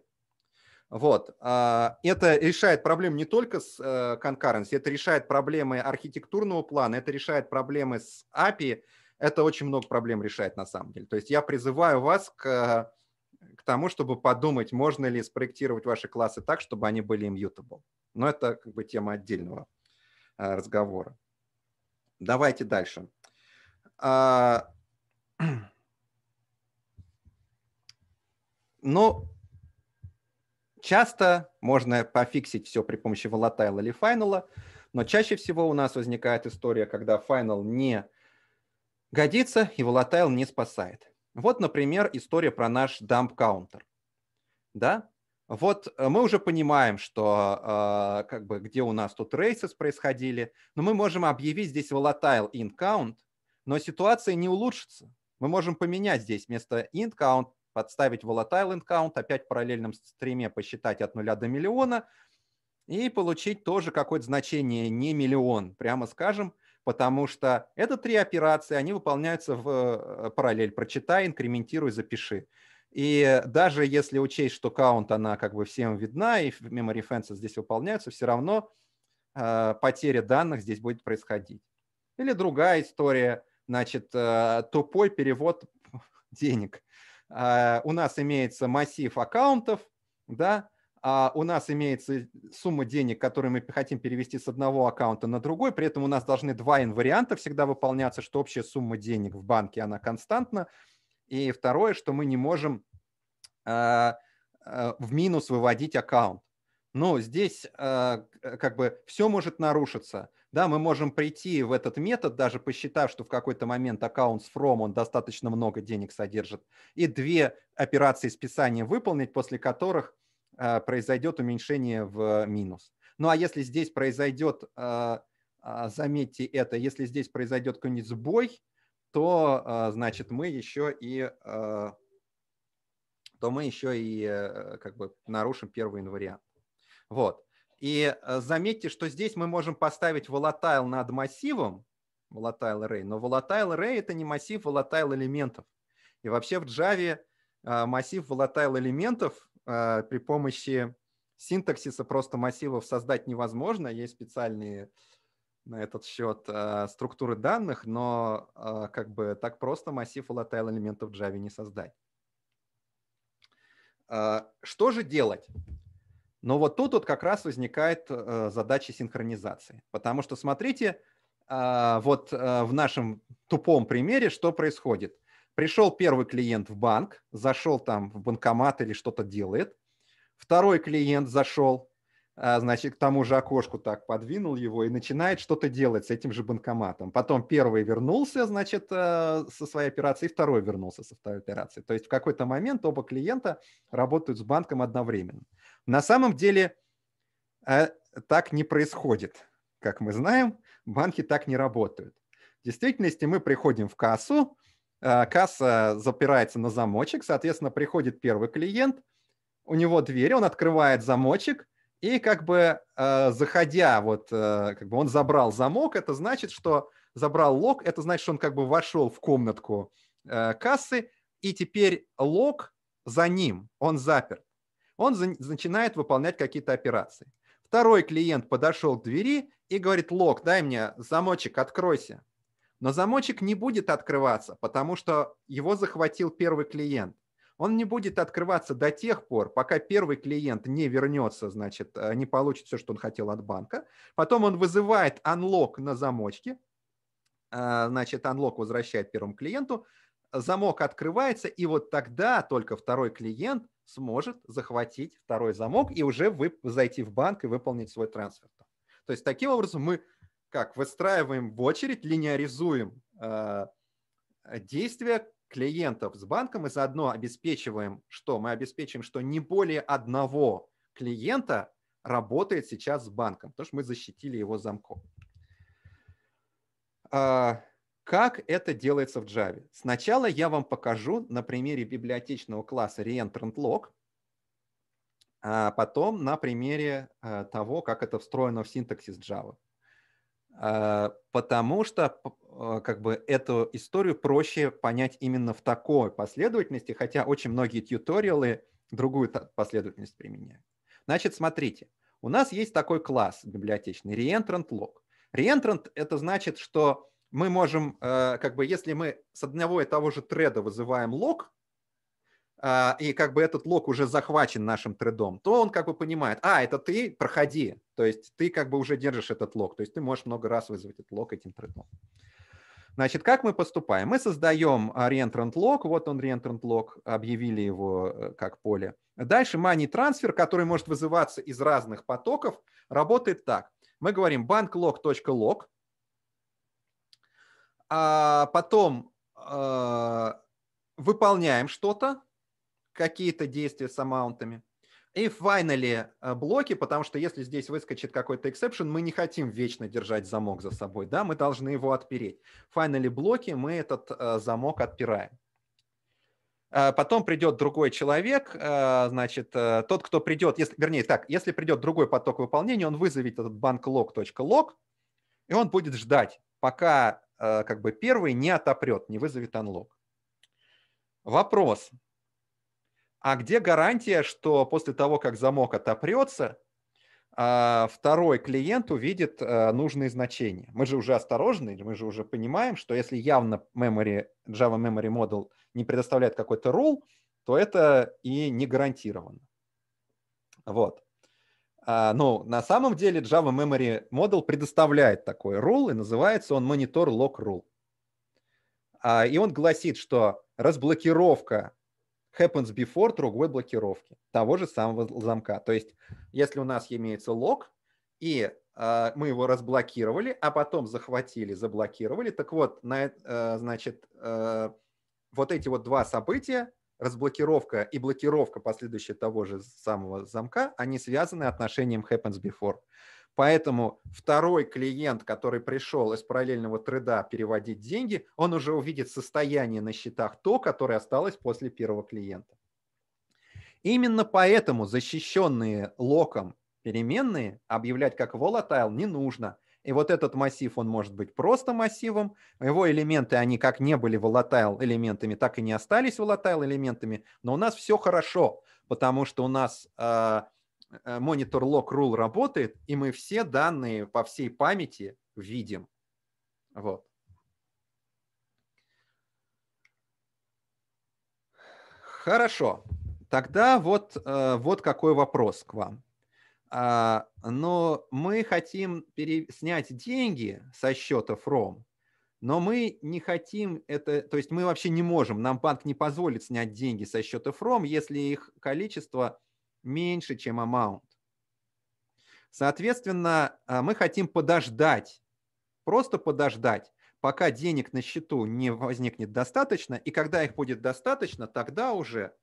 Вот. А, это решает проблемы не только с э, concurrency, это решает проблемы архитектурного плана, это решает проблемы с API, это очень много проблем решает на самом деле. То есть я призываю вас к, к тому, чтобы подумать, можно ли спроектировать ваши классы так, чтобы они были immutable. Но это как бы тема отдельного э, разговора. Давайте дальше. А, но ну, часто можно пофиксить все при помощи volatile или final, но чаще всего у нас возникает история, когда final не годится и volatile не спасает. Вот, например, история про наш dump counter. Да? Вот э, мы уже понимаем, что э, как бы где у нас тут races происходили, но мы можем объявить здесь volatile in count – но ситуация не улучшится. Мы можем поменять здесь вместо int count, подставить volatile int count, опять в параллельном стриме посчитать от 0 до миллиона и получить тоже какое-то значение не миллион, прямо скажем, потому что это три операции, они выполняются в э, параллель. Прочитай, инкрементируй, запиши. И даже если учесть, что count, она как бы всем видна, и memory fences здесь выполняются, все равно э, потеря данных здесь будет происходить. Или другая история. Значит, э, тупой перевод денег. Э, у нас имеется массив аккаунтов, да, а у нас имеется сумма денег, которые мы хотим перевести с одного аккаунта на другой, при этом у нас должны два инварианта всегда выполняться, что общая сумма денег в банке, она константна, и второе, что мы не можем э, в минус выводить аккаунт. Но ну, здесь как бы все может нарушиться – да, мы можем прийти в этот метод, даже посчитав, что в какой-то момент аккаунт с from, он достаточно много денег содержит, и две операции списания выполнить, после которых э, произойдет уменьшение в минус. Ну а если здесь произойдет, э, а, заметьте это, если здесь произойдет какой-нибудь сбой, то, э, значит, мы еще и э, то мы еще и э, как бы нарушим первый инвариант. Вот. И э, заметьте, что здесь мы можем поставить volatile над массивом, volatile array, но volatile array это не массив volatile элементов. И вообще в Java э, массив volatile элементов э, при помощи синтаксиса просто массивов создать невозможно. Есть специальные на этот счет структуры данных, но как бы так просто массив volatile элементов в Java не создать. Что же делать? Но вот тут вот как раз возникает э, задача синхронизации. Потому что смотрите, а, вот э, в нашем тупом примере что происходит. Пришел первый клиент в банк, зашел там в банкомат или что-то делает. Второй клиент зашел, а, значит, к тому же окошку так подвинул его и начинает что-то делать с этим же банкоматом. Потом первый вернулся, значит, э, со своей операцией, и второй вернулся со второй операцией. То есть в какой-то момент оба клиента работают с банком одновременно. На самом деле э, так не происходит. Как мы знаем, банки так не работают. В действительности мы приходим в кассу, э, касса запирается на замочек, соответственно, приходит первый клиент, у него дверь, он открывает замочек, и как бы э, заходя, вот как бы он забрал замок, это значит, что забрал лог, это значит, что он как бы вошел в комнатку кассы, и теперь лог за ним, он заперт. Он начинает выполнять какие-то операции. Второй клиент подошел к двери и говорит, "Лок, дай мне замочек, откройся. Но замочек не будет открываться, потому что его захватил первый клиент. Он не будет открываться до тех пор, пока первый клиент не вернется, значит, э, не получит все, что он хотел от банка. Потом он вызывает unlock на замочке, э, значит, unlock возвращает первому клиенту, замок открывается, и вот тогда только второй клиент сможет захватить второй замок и уже вы, зайти в банк и выполнить свой трансфер. То есть таким образом мы как выстраиваем в очередь, линеаризуем э, действия клиентов с банком и заодно обеспечиваем, что мы обеспечим, что не более одного клиента работает сейчас с банком, потому что мы защитили его замком. А, как это делается в Java? Сначала я вам покажу на примере библиотечного класса reentrant а потом на примере э, того, как это встроено в синтаксис Java. Э, потому что э, как бы эту историю проще понять именно в такой последовательности, хотя очень многие тьюториалы другую последовательность применяют. Значит, смотрите, у нас есть такой класс библиотечный, reentrant Reentrant — это значит, что мы можем, э, как бы, если мы с одного и того же треда вызываем лог, а, и как бы этот лог уже захвачен нашим тредом, то он как бы понимает, а, это ты, проходи. То есть ты как бы уже держишь этот лог, то есть ты можешь много раз вызвать этот лог этим тредом. Значит, как мы поступаем? Мы создаем а, reentrant log, вот он reentrant log, объявили его э, как поле. Дальше money transfer, который может вызываться из разных потоков, работает так. Мы говорим банк banklog.log, а потом э, выполняем что-то, какие-то действия с амаунтами. И finally а, блоки, потому что если здесь выскочит какой-то exception, мы не хотим вечно держать замок за собой, да, мы должны его отпереть. Finally блоки, мы этот э, замок отпираем. Потом придет другой человек, значит, тот, кто придет, если, вернее так, если придет другой поток выполнения, он вызовет этот банк log.log, и он будет ждать, пока Э, как бы первый не отопрет, не вызовет анлок. Вопрос. А где гарантия, что после того, как замок отопрется, э, второй клиент увидит э, нужные значения? Мы же уже осторожны, мы же уже понимаем, что если явно memory, Java Memory Model не предоставляет какой-то rule, то это и не гарантированно. Вот. А, ну, на самом деле Java Memory Model предоставляет такой rule, и называется он Monitor Lock Rule. А, и он гласит, что разблокировка happens before другой блокировки того же самого замка. То есть, если у нас имеется лог, и э, мы его разблокировали, а потом захватили, заблокировали, так вот, на, э, значит, э, вот эти вот два события разблокировка и блокировка последующего того же самого замка, они связаны отношением happens before. Поэтому второй клиент, который пришел из параллельного треда переводить деньги, он уже увидит состояние на счетах то, которое осталось после первого клиента. Именно поэтому защищенные локом переменные объявлять как volatile не нужно. И вот этот массив, он может быть просто массивом. Его элементы, они как не были volatile элементами, так и не остались volatile элементами. Но у нас все хорошо, потому что у нас monitor а, э, lock rule работает, и мы все данные по всей памяти видим. Вот. Хорошо. Тогда вот, э, вот какой вопрос к вам. А, но мы хотим пере... снять деньги со счета From, но мы не хотим это, то есть мы вообще не можем, нам банк не позволит снять деньги со счета From, если их количество меньше, чем amount. Соответственно, а, мы хотим подождать, просто подождать, пока денег на счету не возникнет достаточно, и когда их будет достаточно, тогда уже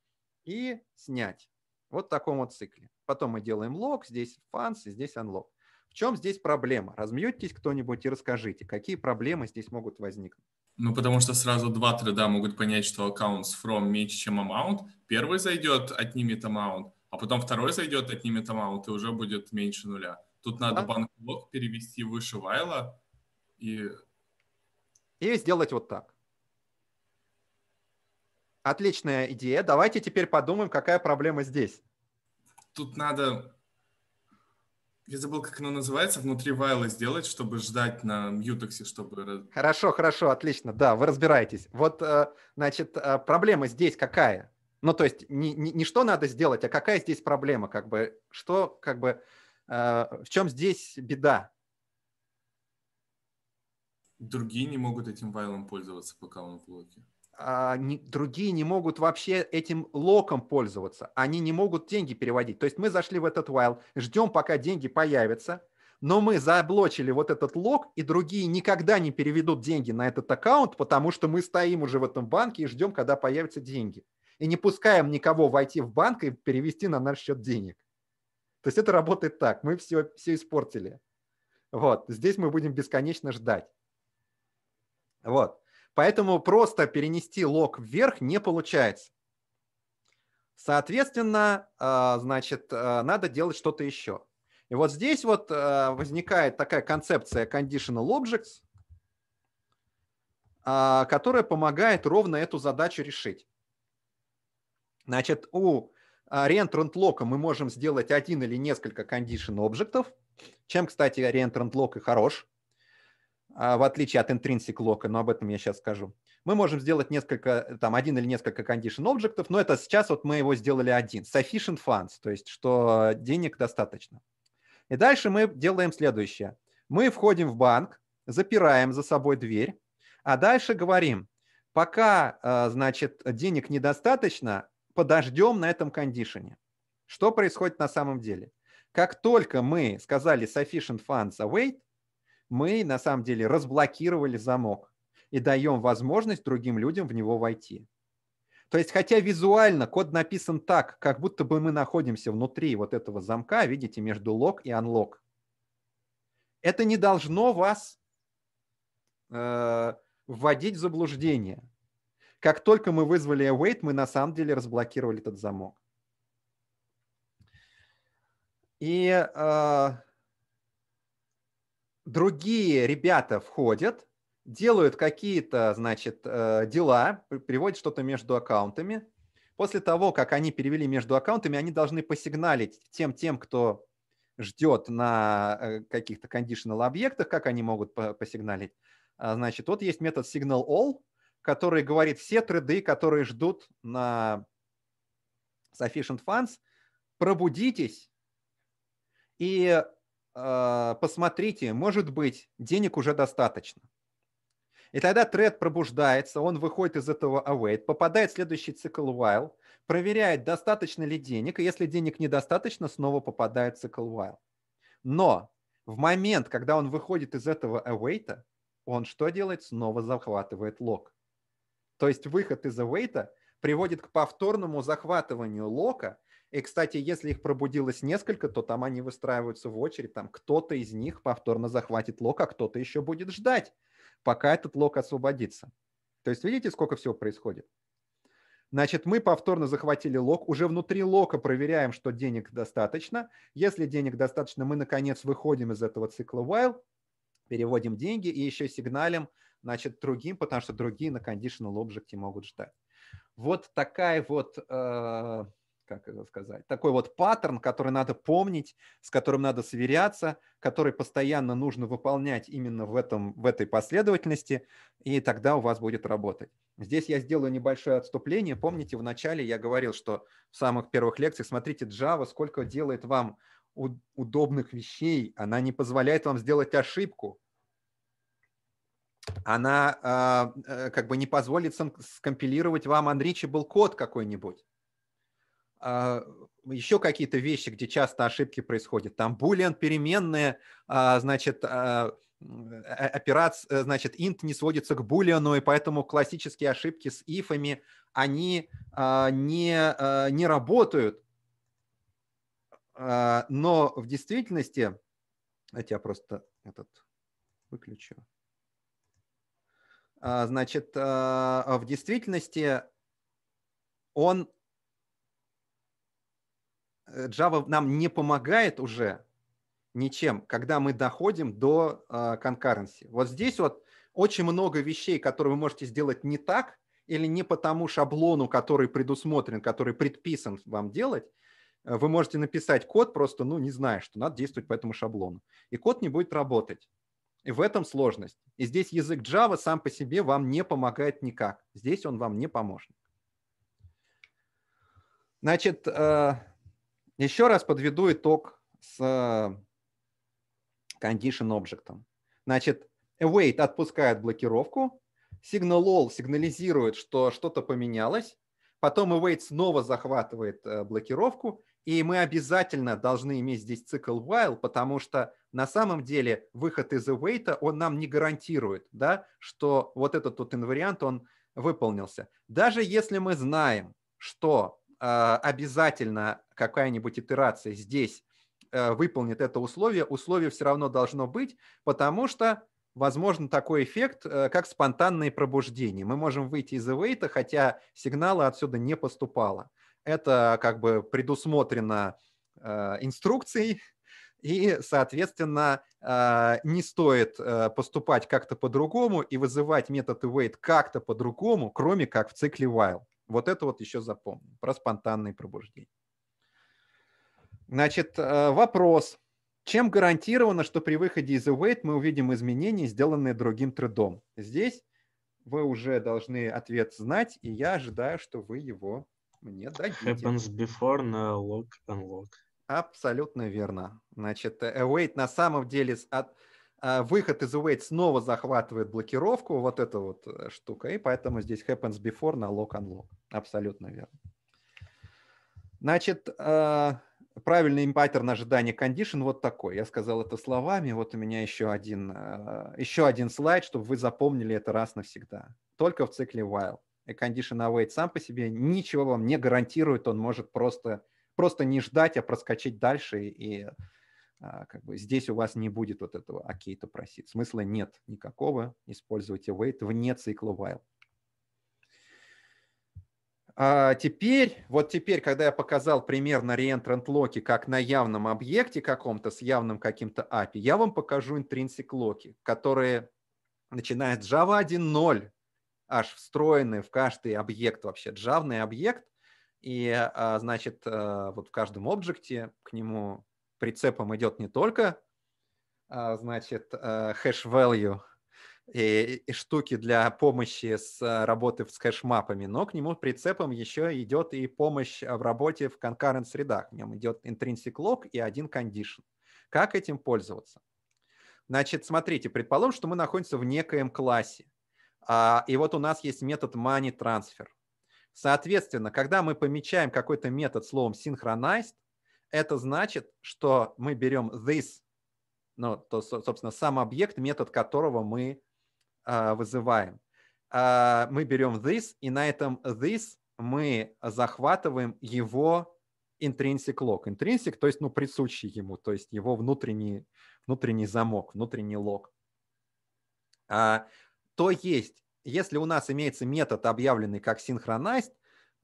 и снять. Вот в таком вот цикле. Потом мы делаем лог, здесь фанс, и здесь unlock. В чем здесь проблема? Размьютесь кто-нибудь и расскажите, какие проблемы здесь могут возникнуть. Ну, потому что сразу два треда могут понять, что accounts from меньше, чем amount. Первый зайдет, отнимет amount, а потом второй зайдет, отнимет amount, и уже будет меньше нуля. Тут надо а? банк лог перевести выше вайла и... И сделать вот так. Отличная идея. Давайте теперь подумаем, какая проблема здесь. Тут надо... Я забыл, как оно называется, внутри вайла сделать, чтобы ждать на мьютексе, чтобы... Хорошо, хорошо, отлично, да, вы разбираетесь. Вот, э, значит, э, проблема здесь какая? Ну, то есть не, не, не что надо сделать, а какая здесь проблема, как бы, что, как бы, э, в чем здесь беда? Другие не могут этим файлом пользоваться, пока он в блоке а, не, другие не могут вообще этим локом пользоваться, они не могут деньги переводить. То есть мы зашли в этот while, ждем, пока деньги появятся, но мы заблочили вот этот лог, и другие никогда не переведут деньги на этот аккаунт, потому что мы стоим уже в этом банке и ждем, когда появятся деньги. И не пускаем никого войти в банк и перевести на наш счет денег. То есть это работает так. Мы все, все испортили. Вот. Здесь мы будем бесконечно ждать. Вот. Поэтому просто перенести лог вверх не получается. Соответственно, э, значит, э, надо делать что-то еще. И вот здесь вот э, возникает такая концепция conditional objects, которая помогает ровно эту задачу решить. Значит, у reentrant лока мы можем сделать один или несколько condition объектов, чем, кстати, reentrant лок и хорош, а, в отличие от intrinsic lock, но об этом я сейчас скажу. Мы можем сделать несколько, э, там, один или несколько condition объектов, но это сейчас вот мы его сделали один. Sufficient funds, то есть, что денег достаточно. И дальше мы делаем следующее. Мы входим в банк, запираем за собой дверь, а дальше говорим, пока, э, значит, денег недостаточно, подождем на этом кондишене. Что происходит на самом деле? Как только мы сказали sufficient funds await, мы на самом деле разблокировали замок и даем возможность другим людям в него войти. То есть, хотя визуально код написан так, как будто бы мы находимся внутри вот этого замка, видите, между лог и анлог, это не должно вас э, вводить в заблуждение. Как только мы вызвали await, мы на самом деле разблокировали этот замок. И э, другие ребята входят, делают какие-то, значит, э, дела, приводят что-то между аккаунтами. После того, как они перевели между аккаунтами, они должны посигналить тем, тем, кто ждет на э, каких-то conditional объектах, как они могут посигналить. А, значит, вот есть метод signal all, который говорит все треды, которые ждут на sufficient funds, пробудитесь и Э, посмотрите, может быть, денег уже достаточно. И тогда тред пробуждается, он выходит из этого await, попадает в следующий цикл while, проверяет, достаточно ли денег, и если денег недостаточно, снова попадает в цикл while. Но в момент, когда он выходит из этого await, он что делает? Снова захватывает лог. То есть выход из await приводит к повторному захватыванию лока, и, кстати, если их пробудилось несколько, то там они выстраиваются в очередь, там кто-то из них повторно захватит лок, а кто-то еще будет ждать, пока этот лок освободится. То есть видите, сколько всего происходит? Значит, мы повторно захватили лок. уже внутри лока проверяем, что денег достаточно. Если денег достаточно, мы, наконец, выходим из этого цикла while, переводим деньги и еще сигналим, значит, другим, потому что другие на conditional object могут ждать. Вот такая вот э, как это сказать, такой вот паттерн, который надо помнить, с которым надо сверяться, который постоянно нужно выполнять именно в, этом, в этой последовательности, и тогда у вас будет работать. Здесь я сделаю небольшое отступление. Помните, в начале я говорил, что в самых первых лекциях, смотрите, Java сколько делает вам удобных вещей, она не позволяет вам сделать ошибку, она а, э, как бы не позволит скомпилировать вам unreachable код какой-нибудь. А, еще какие-то вещи, где часто ошибки происходят. Там boolean переменные, а, значит, а, операция, э, значит, int не сводится к boolean, и поэтому классические ошибки с ифами, они не, не работают. Но в действительности, я просто этот выключу, значит, в действительности он Э, Java нам не помогает уже ничем, когда мы доходим до конкуренции. А, вот здесь вот очень много вещей, которые вы можете сделать не так или не по тому шаблону, который предусмотрен, который предписан вам делать, э, вы можете написать код просто, ну, не зная, что надо действовать по этому шаблону. И код не будет работать. И в этом сложность. И здесь язык Java сам по себе вам не помогает никак. Здесь он вам не поможет. Значит, э, еще раз подведу итог с э, condition object. Значит, await отпускает блокировку, сигнал all сигнализирует, что что-то поменялось, потом await снова захватывает э, блокировку, и мы обязательно должны иметь здесь цикл while, потому что на самом деле выход из await он нам не гарантирует, да, что вот этот вот инвариант, он выполнился. Даже если мы знаем, что а, обязательно какая-нибудь итерация здесь э, выполнит это условие, условие все равно должно быть, потому что возможно такой эффект, э, как спонтанное пробуждение. Мы можем выйти из эвейта, хотя сигнала отсюда не поступало. Это как бы предусмотрено э, инструкцией, и, соответственно, а, не стоит поступать как-то по-другому и вызывать метод await как-то по-другому, кроме как в цикле while. Вот это вот еще запомним, про спонтанные пробуждения. Значит, э, вопрос. Чем гарантировано, что при выходе из await мы увидим изменения, сделанные другим трудом? Здесь вы уже должны ответ знать, и я ожидаю, что вы его мне дадите. Happens before на log unlock. Абсолютно верно. Значит, await э, на самом деле от, э, выход из await снова захватывает блокировку, вот эта вот штука, и поэтому здесь happens before на log unlock. Абсолютно верно. Значит, э, правильный паттерн ожидания condition вот такой. Я сказал это словами. Вот у меня еще один, э, еще один слайд, чтобы вы запомнили это раз навсегда. Только в цикле while. И condition await сам по себе ничего вам не гарантирует. Он может просто, просто не ждать, а проскочить дальше. И э, как бы здесь у вас не будет вот этого окей-то просить. Смысла нет никакого. Используйте await вне цикла while. А теперь, вот теперь, когда я показал примерно reentry локи как на явном объекте каком-то с явным каким-то API, я вам покажу intrinsic локи, которые, начинает с Java 1.0, аж встроенные в каждый объект вообще, джавный объект, и, а, значит, э, вот в каждом объекте к нему прицепом идет не только, а, значит, hash э, value, и, э, и штуки для помощи с э, работы с кэшмапами, но к нему прицепом еще идет и помощь э, в работе в concurrent средах. В нем идет intrinsic log и один condition. Как этим пользоваться? Значит, смотрите, предположим, что мы находимся в некоем классе, а, и вот у нас есть метод money transfer. Соответственно, когда мы помечаем какой-то метод словом synchronized, это значит, что мы берем this, ну, то, собственно, сам объект, метод которого мы а, вызываем. А, мы берем this, и на этом this мы захватываем его intrinsic lock. Intrinsic, то есть ну, присущий ему, то есть его внутренний, внутренний замок, внутренний лог. А, то есть, если у нас имеется метод, объявленный как synchronized,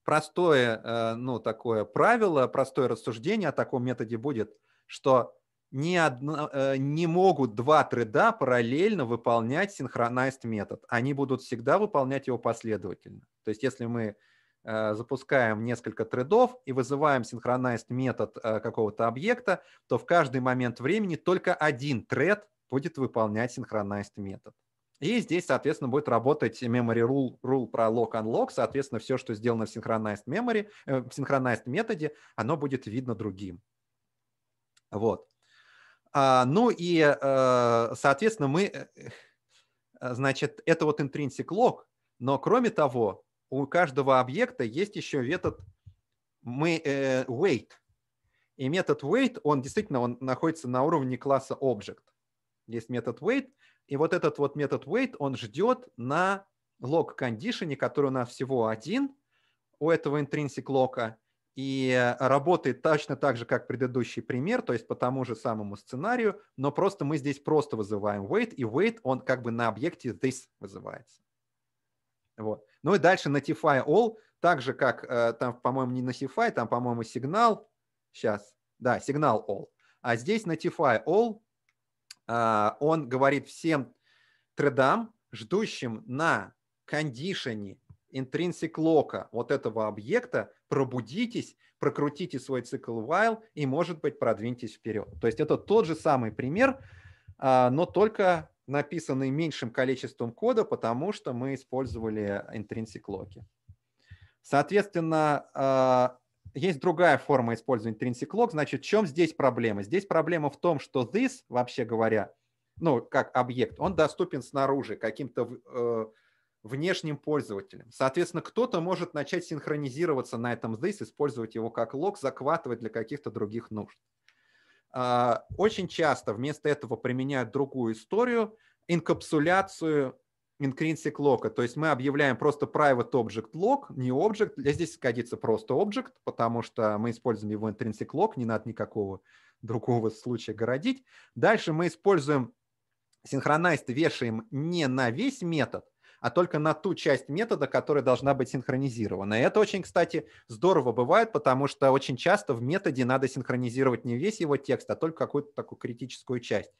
простое, э, ну, такое правило, простое рассуждение о таком методе будет, что не, одно, э, не могут два треда параллельно выполнять synchronized метод. Они будут всегда выполнять его последовательно. То есть если мы э, запускаем несколько тредов и вызываем synchronized метод э, какого-то объекта, то в каждый момент времени только один тред будет выполнять synchronized метод. И здесь, соответственно, будет работать memory rule, rule про lock-unlock. Соответственно, все, что сделано в synchronized, memory, в synchronized методе, оно будет видно другим. Вот. А, ну и, э, соответственно, мы, э, э, значит, это вот intrinsic log, но кроме того, у каждого объекта есть еще метод мы, weight. И метод weight, он действительно он находится на уровне класса object. Есть метод weight, и вот этот вот метод weight, он ждет на log condition, который у нас всего один у этого intrinsic лока и э, работает точно так же, как предыдущий пример, то есть по тому же самому сценарию, но просто мы здесь просто вызываем wait, и wait, он как бы на объекте this вызывается. Вот. Ну и дальше notify all, так же, как э, там, по-моему, не notify, там, по-моему, сигнал, сейчас, да, сигнал all. А здесь notify all, э, он говорит всем тредам, ждущим на кондишене интринсик лока вот этого объекта, пробудитесь, прокрутите свой цикл while и, может быть, продвиньтесь вперед. То есть это тот же самый пример, а, но только написанный меньшим количеством кода, потому что мы использовали intrinsic локи. Соответственно, а, есть другая форма использования intrinsic log. Значит, в чем здесь проблема? Здесь проблема в том, что this, вообще говоря, ну, как объект, он доступен снаружи каким-то э, внешним пользователям. Соответственно, кто-то может начать синхронизироваться на этом здесь, использовать его как лог, захватывать для каких-то других нужд. А, очень часто вместо этого применяют другую историю, инкапсуляцию intrinsic лока. То есть мы объявляем просто private object lock, не object. Здесь годится просто object, потому что мы используем его intrinsic лог, не надо никакого другого случая городить. Дальше мы используем synchronized, вешаем не на весь метод, а только на ту часть метода, которая должна быть синхронизирована. И это очень, кстати, здорово бывает, потому что очень часто в методе надо синхронизировать не весь его текст, а только какую-то такую критическую часть.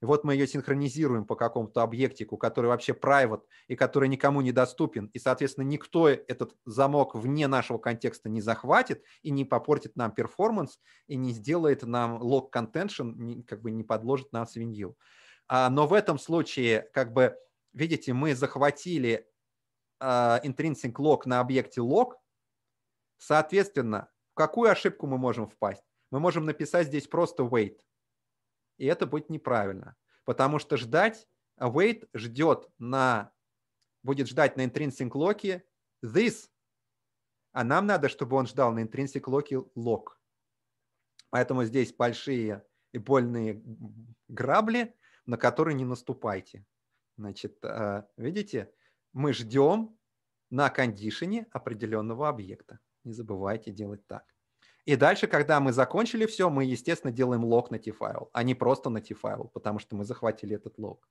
И вот мы ее синхронизируем по какому-то объектику, который вообще private и который никому не доступен, и, соответственно, никто этот замок вне нашего контекста не захватит и не попортит нам перформанс, и не сделает нам лог contention, как бы не подложит нам свинью. А, но в этом случае как бы видите, мы захватили э, intrinsic log на объекте log, соответственно, в какую ошибку мы можем впасть? Мы можем написать здесь просто wait, и это будет неправильно, потому что ждать, wait ждет на, будет ждать на intrinsic log this, а нам надо, чтобы он ждал на intrinsic log log. Поэтому здесь большие и больные грабли, на которые не наступайте. Значит, а, видите, мы ждем на кондишене определенного объекта. Не забывайте делать так. И дальше, когда мы закончили все, мы, естественно, делаем лог на T-файл, а не просто на T-файл, потому что мы захватили этот лог.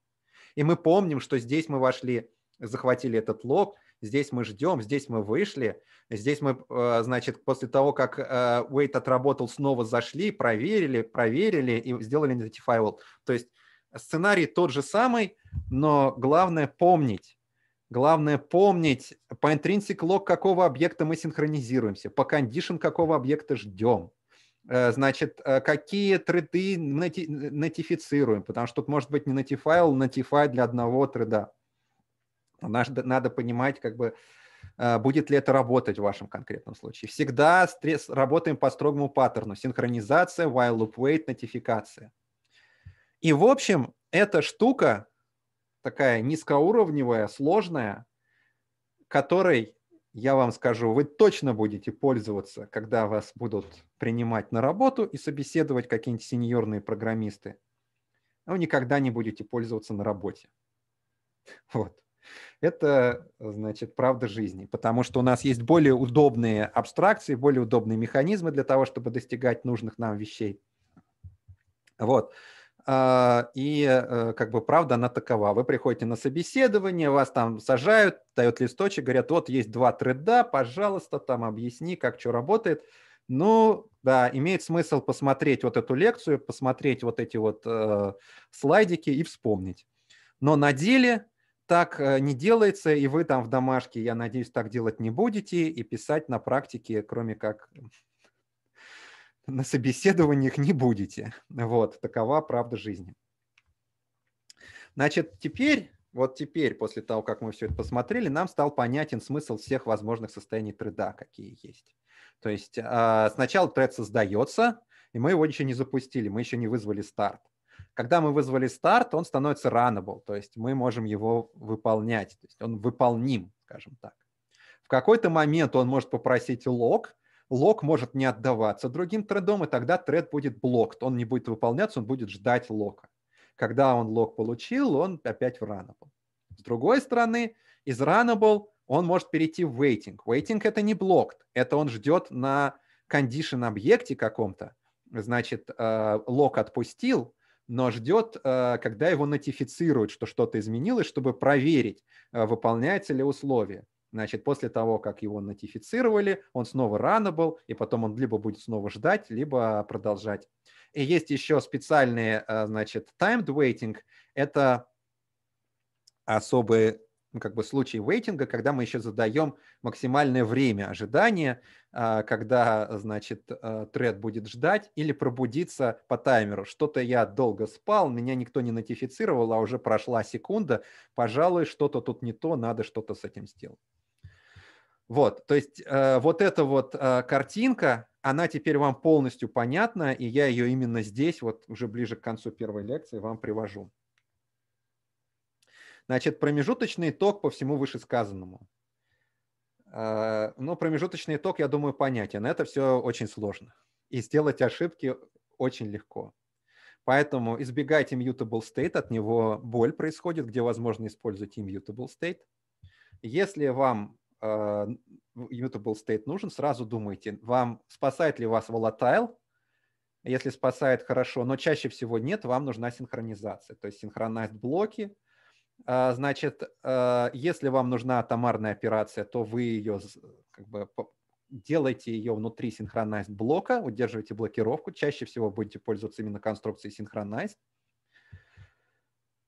И мы помним, что здесь мы вошли, захватили этот лог, здесь мы ждем, здесь мы вышли, здесь мы, а, значит, после того, как wait а, отработал, снова зашли, проверили, проверили и сделали на T-файл. То есть сценарий тот же самый, но главное помнить, Главное помнить, по intrinsic log какого объекта мы синхронизируемся, по condition какого объекта ждем. Э, значит, э, какие треды нотифицируем, потому что тут может быть не notifile, notify а для одного треда. Надо, надо понимать, как бы, э, будет ли это работать в вашем конкретном случае. Всегда стресс, работаем по строгому паттерну. Синхронизация, while loop wait, нотификация. И, в общем, эта штука такая низкоуровневая, сложная, которой, я вам скажу, вы точно будете пользоваться, когда вас будут принимать на работу и собеседовать какие-нибудь сеньорные программисты. Но никогда не будете пользоваться на работе. Вот. Это, значит, правда жизни, потому что у нас есть более удобные абстракции, более удобные механизмы для того, чтобы достигать нужных нам вещей. Вот. А, и э, как бы правда она такова. Вы приходите на собеседование, вас там сажают, дают листочек, говорят, вот есть два треда, пожалуйста, там объясни, как что работает. Ну, да, имеет смысл посмотреть вот эту лекцию, посмотреть вот эти вот э, слайдики и вспомнить. Но на деле так э, не делается, и вы там в домашке, я надеюсь, так делать не будете, и писать на практике, кроме как на собеседованиях не будете. Вот, такова правда жизни. Значит, теперь, вот теперь, после того, как мы все это посмотрели, нам стал понятен смысл всех возможных состояний трейда, какие есть. То есть а, сначала тред создается, и мы его еще не запустили, мы еще не вызвали старт. Когда мы вызвали старт, он становится runnable, то есть мы можем его выполнять, то есть он выполним, скажем так. В какой-то момент он может попросить лог, лог может не отдаваться другим тредом, и тогда тред будет блокт. Он не будет выполняться, он будет ждать лока. Когда он лог получил, он опять в runnable. С другой стороны, из runnable он может перейти в waiting. Waiting — это не блокт, это он ждет на condition объекте каком-то. Значит, э, лог отпустил, но ждет, э, когда его нотифицируют, что что-то изменилось, чтобы проверить, э, выполняется ли условие. Значит, после того, как его нотифицировали, он снова рано был, и потом он либо будет снова ждать, либо продолжать. И есть еще специальные, э, значит, timed waiting. Это особые ну, как бы случаи вейтинга, когда мы еще задаем максимальное время ожидания, э, когда, значит, э, тред будет ждать или пробудиться по таймеру. Что-то я долго спал, меня никто не нотифицировал, а уже прошла секунда. Пожалуй, что-то тут не то, надо что-то с этим сделать. Вот, то есть э, вот эта вот э, картинка, она теперь вам полностью понятна, и я ее именно здесь, вот уже ближе к концу первой лекции, вам привожу. Значит, промежуточный итог по всему вышесказанному. Э, но ну, промежуточный итог, я думаю, понятен. Это все очень сложно. И сделать ошибки очень легко. Поэтому избегайте mutable state, от него боль происходит, где возможно использовать immutable state. Если вам mutable а, state нужен, сразу думайте, вам спасает ли вас volatile, если спасает, хорошо, но чаще всего нет, вам нужна синхронизация, то есть синхронизд блоки. А, значит, а, если вам нужна атомарная операция, то вы ее как бы делаете ее внутри синхронизд блока, удерживаете блокировку, чаще всего будете пользоваться именно конструкцией синхронизд.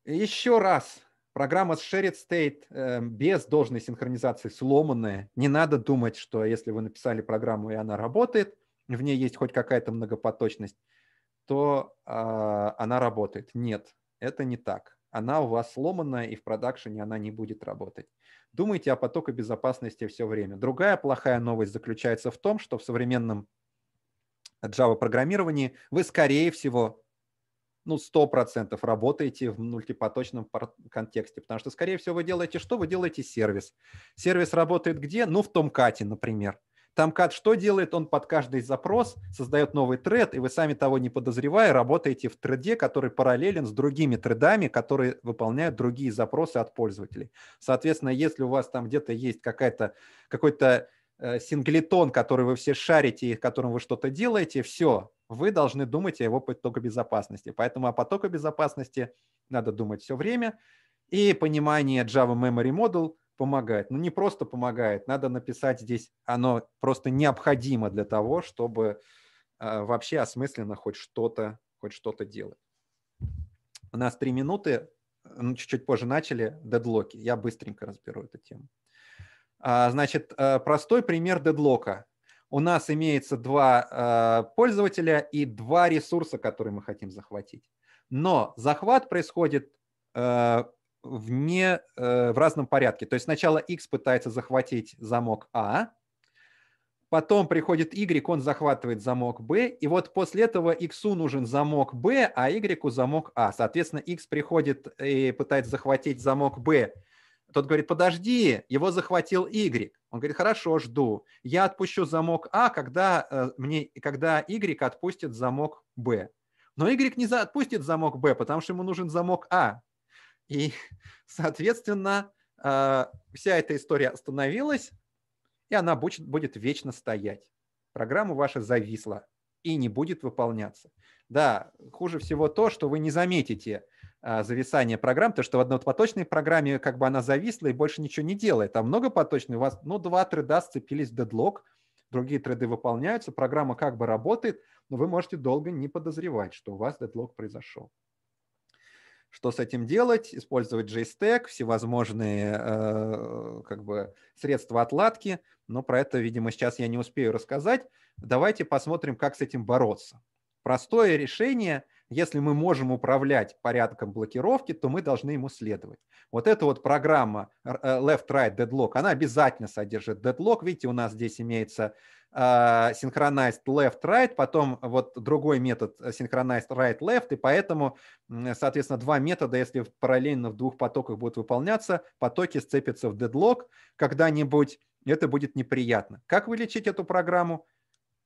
Еще раз, Программа Shared State эм, без должной синхронизации сломанная. Не надо думать, что если вы написали программу и она работает, в ней есть хоть какая-то многопоточность, то а, она работает. Нет, это не так. Она у вас сломанная, и в продакшене она не будет работать. Думайте о потоке безопасности все время. Другая плохая новость заключается в том, что в современном Java-программировании вы, скорее всего, ну, 100% работаете в мультипоточном контексте, потому что, скорее всего, вы делаете что? Вы делаете сервис. Сервис работает где? Ну, в Томкате, например. Томкат что делает? Он под каждый запрос создает новый тред, и вы сами того не подозревая работаете в треде, который параллелен с другими тредами, которые выполняют другие запросы от пользователей. Соответственно, если у вас там где-то есть какая-то, какой-то э, синглитон, который вы все шарите и которым вы что-то делаете, все, вы должны думать о его потоке безопасности. Поэтому о потоке безопасности надо думать все время. И понимание Java Memory Model помогает. Ну, не просто помогает, надо написать здесь, оно просто необходимо для того, чтобы э, вообще осмысленно хоть что-то хоть что-то делать. У нас три минуты, ну, чуть-чуть позже начали, дедлоки. Я быстренько разберу эту тему. А, значит, э, простой пример дедлока у нас имеется два э, пользователя и два ресурса, которые мы хотим захватить. Но захват происходит э, вне, э, в разном порядке. То есть сначала X пытается захватить замок А, потом приходит Y, он захватывает замок B, и вот после этого X нужен замок B, а Y замок А. Соответственно, X приходит и пытается захватить замок B, тот говорит, подожди, его захватил Y. Он говорит, хорошо, жду. Я отпущу замок А, когда, э, мне, когда Y отпустит замок Б. Но Y не отпустит замок Б, потому что ему нужен замок А. И, соответственно, э, вся эта история остановилась, и она будет, будет вечно стоять. Программа ваша зависла и не будет выполняться. Да, хуже всего то, что вы не заметите, а, зависание программ, то что в однопоточной программе как бы она зависла и больше ничего не делает, а многопоточной у вас, ну, два треда сцепились в дедлог, другие треды выполняются, программа как бы работает, но вы можете долго не подозревать, что у вас дедлог произошел. Что с этим делать? Использовать JSTAG, всевозможные э, как бы средства отладки, но про это, видимо, сейчас я не успею рассказать. Давайте посмотрим, как с этим бороться. Простое решение – если мы можем управлять порядком блокировки, то мы должны ему следовать. Вот эта вот программа э, left-right deadlock, она обязательно содержит deadlock. Видите, у нас здесь имеется а, synchronized left-right, потом вот другой метод э, synchronized right-left, и поэтому, соответственно, два метода, если параллельно в двух потоках будут выполняться, потоки сцепятся в deadlock когда-нибудь, это будет неприятно. Как вылечить эту программу?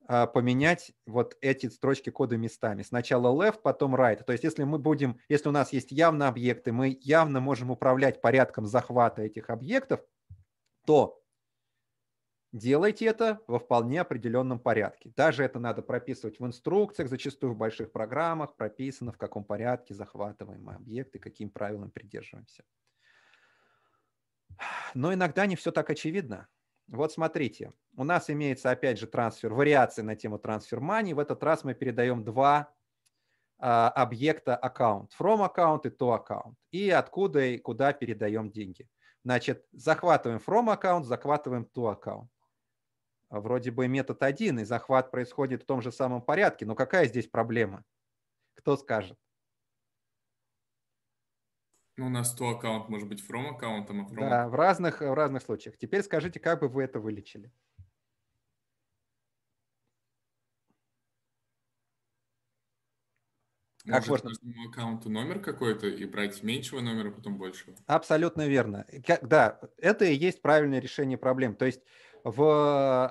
А, поменять вот эти строчки кода местами. Сначала left, потом right. То есть если мы будем, если у нас есть явно объекты, мы явно можем управлять порядком захвата этих объектов, то делайте это во вполне определенном порядке. Даже это надо прописывать в инструкциях, зачастую в больших программах прописано, в каком порядке захватываем мы объекты, каким правилам придерживаемся. Но иногда не все так очевидно. Вот смотрите, у нас имеется опять же трансфер, вариации на тему трансфер money. В этот раз мы передаем два а, объекта аккаунт, from аккаунт и to аккаунт. И откуда и куда передаем деньги. Значит, захватываем from аккаунт, захватываем to аккаунт. Вроде бы метод один, и захват происходит в том же самом порядке, но какая здесь проблема? Кто скажет? Ну, у нас то аккаунт может быть from аккаунтом, а from... Да, в разных, в разных случаях. Теперь скажите, как бы вы это вылечили? Как Может, можно... каждому аккаунту номер какой-то и брать меньшего номера, потом большего? Абсолютно верно. Да, это и есть правильное решение проблем. То есть в,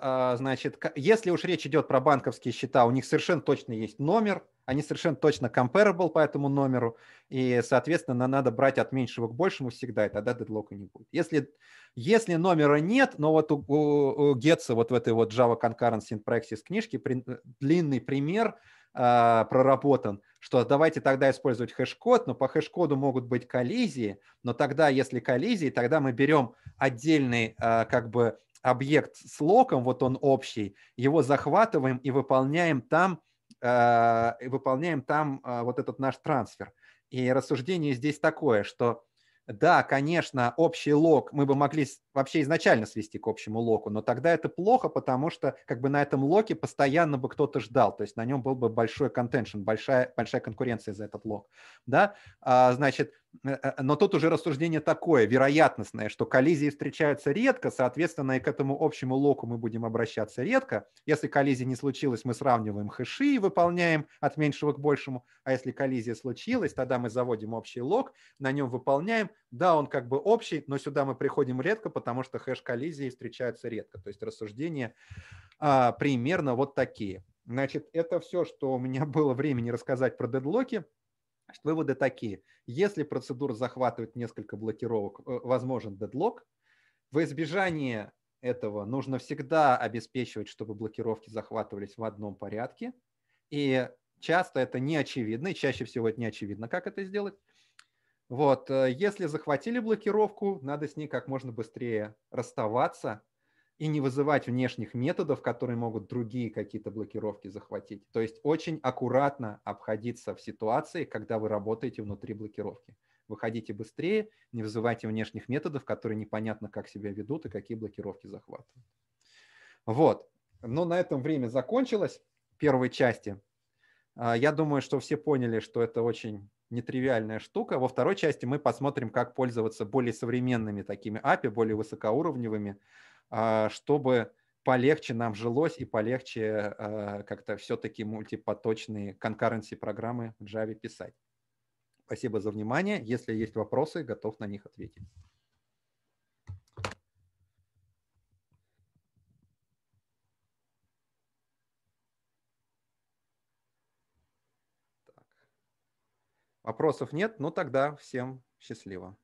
а, значит, если уж речь идет про банковские счета, у них совершенно точно есть номер, они совершенно точно comparable по этому номеру, и, соответственно, надо брать от меньшего к большему всегда, и тогда дедлока не будет. Если, если номера нет, но вот у, у, у Гетца вот в этой вот Java Concurrency in Practice книжке при, длинный пример э, проработан, что давайте тогда использовать хэш-код, но по хэш-коду могут быть коллизии, но тогда, если коллизии, тогда мы берем отдельный э, как бы объект с локом, вот он общий, его захватываем и выполняем там, э, выполняем там э, вот этот наш трансфер. И рассуждение здесь такое, что да, конечно, общий лог мы бы могли вообще изначально свести к общему локу, но тогда это плохо, потому что как бы на этом локе постоянно бы кто-то ждал, то есть на нем был бы большой контеншн, большая, большая конкуренция за этот лог. Да? А, значит, Э, э, но тут уже рассуждение такое, вероятностное, что коллизии встречаются редко, соответственно, и к этому общему локу мы будем обращаться редко. Если коллизия не случилась, мы сравниваем хэши и выполняем от меньшего к большему, а если коллизия случилась, тогда мы заводим общий лог, на нем выполняем. Да, он как бы общий, но сюда мы приходим редко, потому что хэш коллизии встречаются редко. То есть рассуждения а, примерно вот такие. Значит, это все, что у меня было времени рассказать про дедлоки. Значит, выводы такие. Если процедура захватывает несколько блокировок, э, возможен дедлог. В избежание этого нужно всегда обеспечивать, чтобы блокировки захватывались в одном порядке. И часто это не очевидно, и чаще всего это не очевидно, как это сделать. Вот, э, если захватили блокировку, надо с ней как можно быстрее расставаться, и не вызывать внешних методов, которые могут другие какие-то блокировки захватить. То есть очень аккуратно обходиться в ситуации, когда вы работаете внутри блокировки. Выходите быстрее, не вызывайте внешних методов, которые непонятно, как себя ведут и какие блокировки захватывают. Вот. Но ну, на этом время закончилось первой части. А, я думаю, что все поняли, что это очень нетривиальная штука. Во второй части мы посмотрим, как пользоваться более современными такими API, более высокоуровневыми, а, чтобы полегче нам жилось и полегче а, как-то все-таки мультипоточные конкуренции программы в Java писать. Спасибо за внимание. Если есть вопросы, готов на них ответить. Вопросов нет, ну тогда всем счастливо.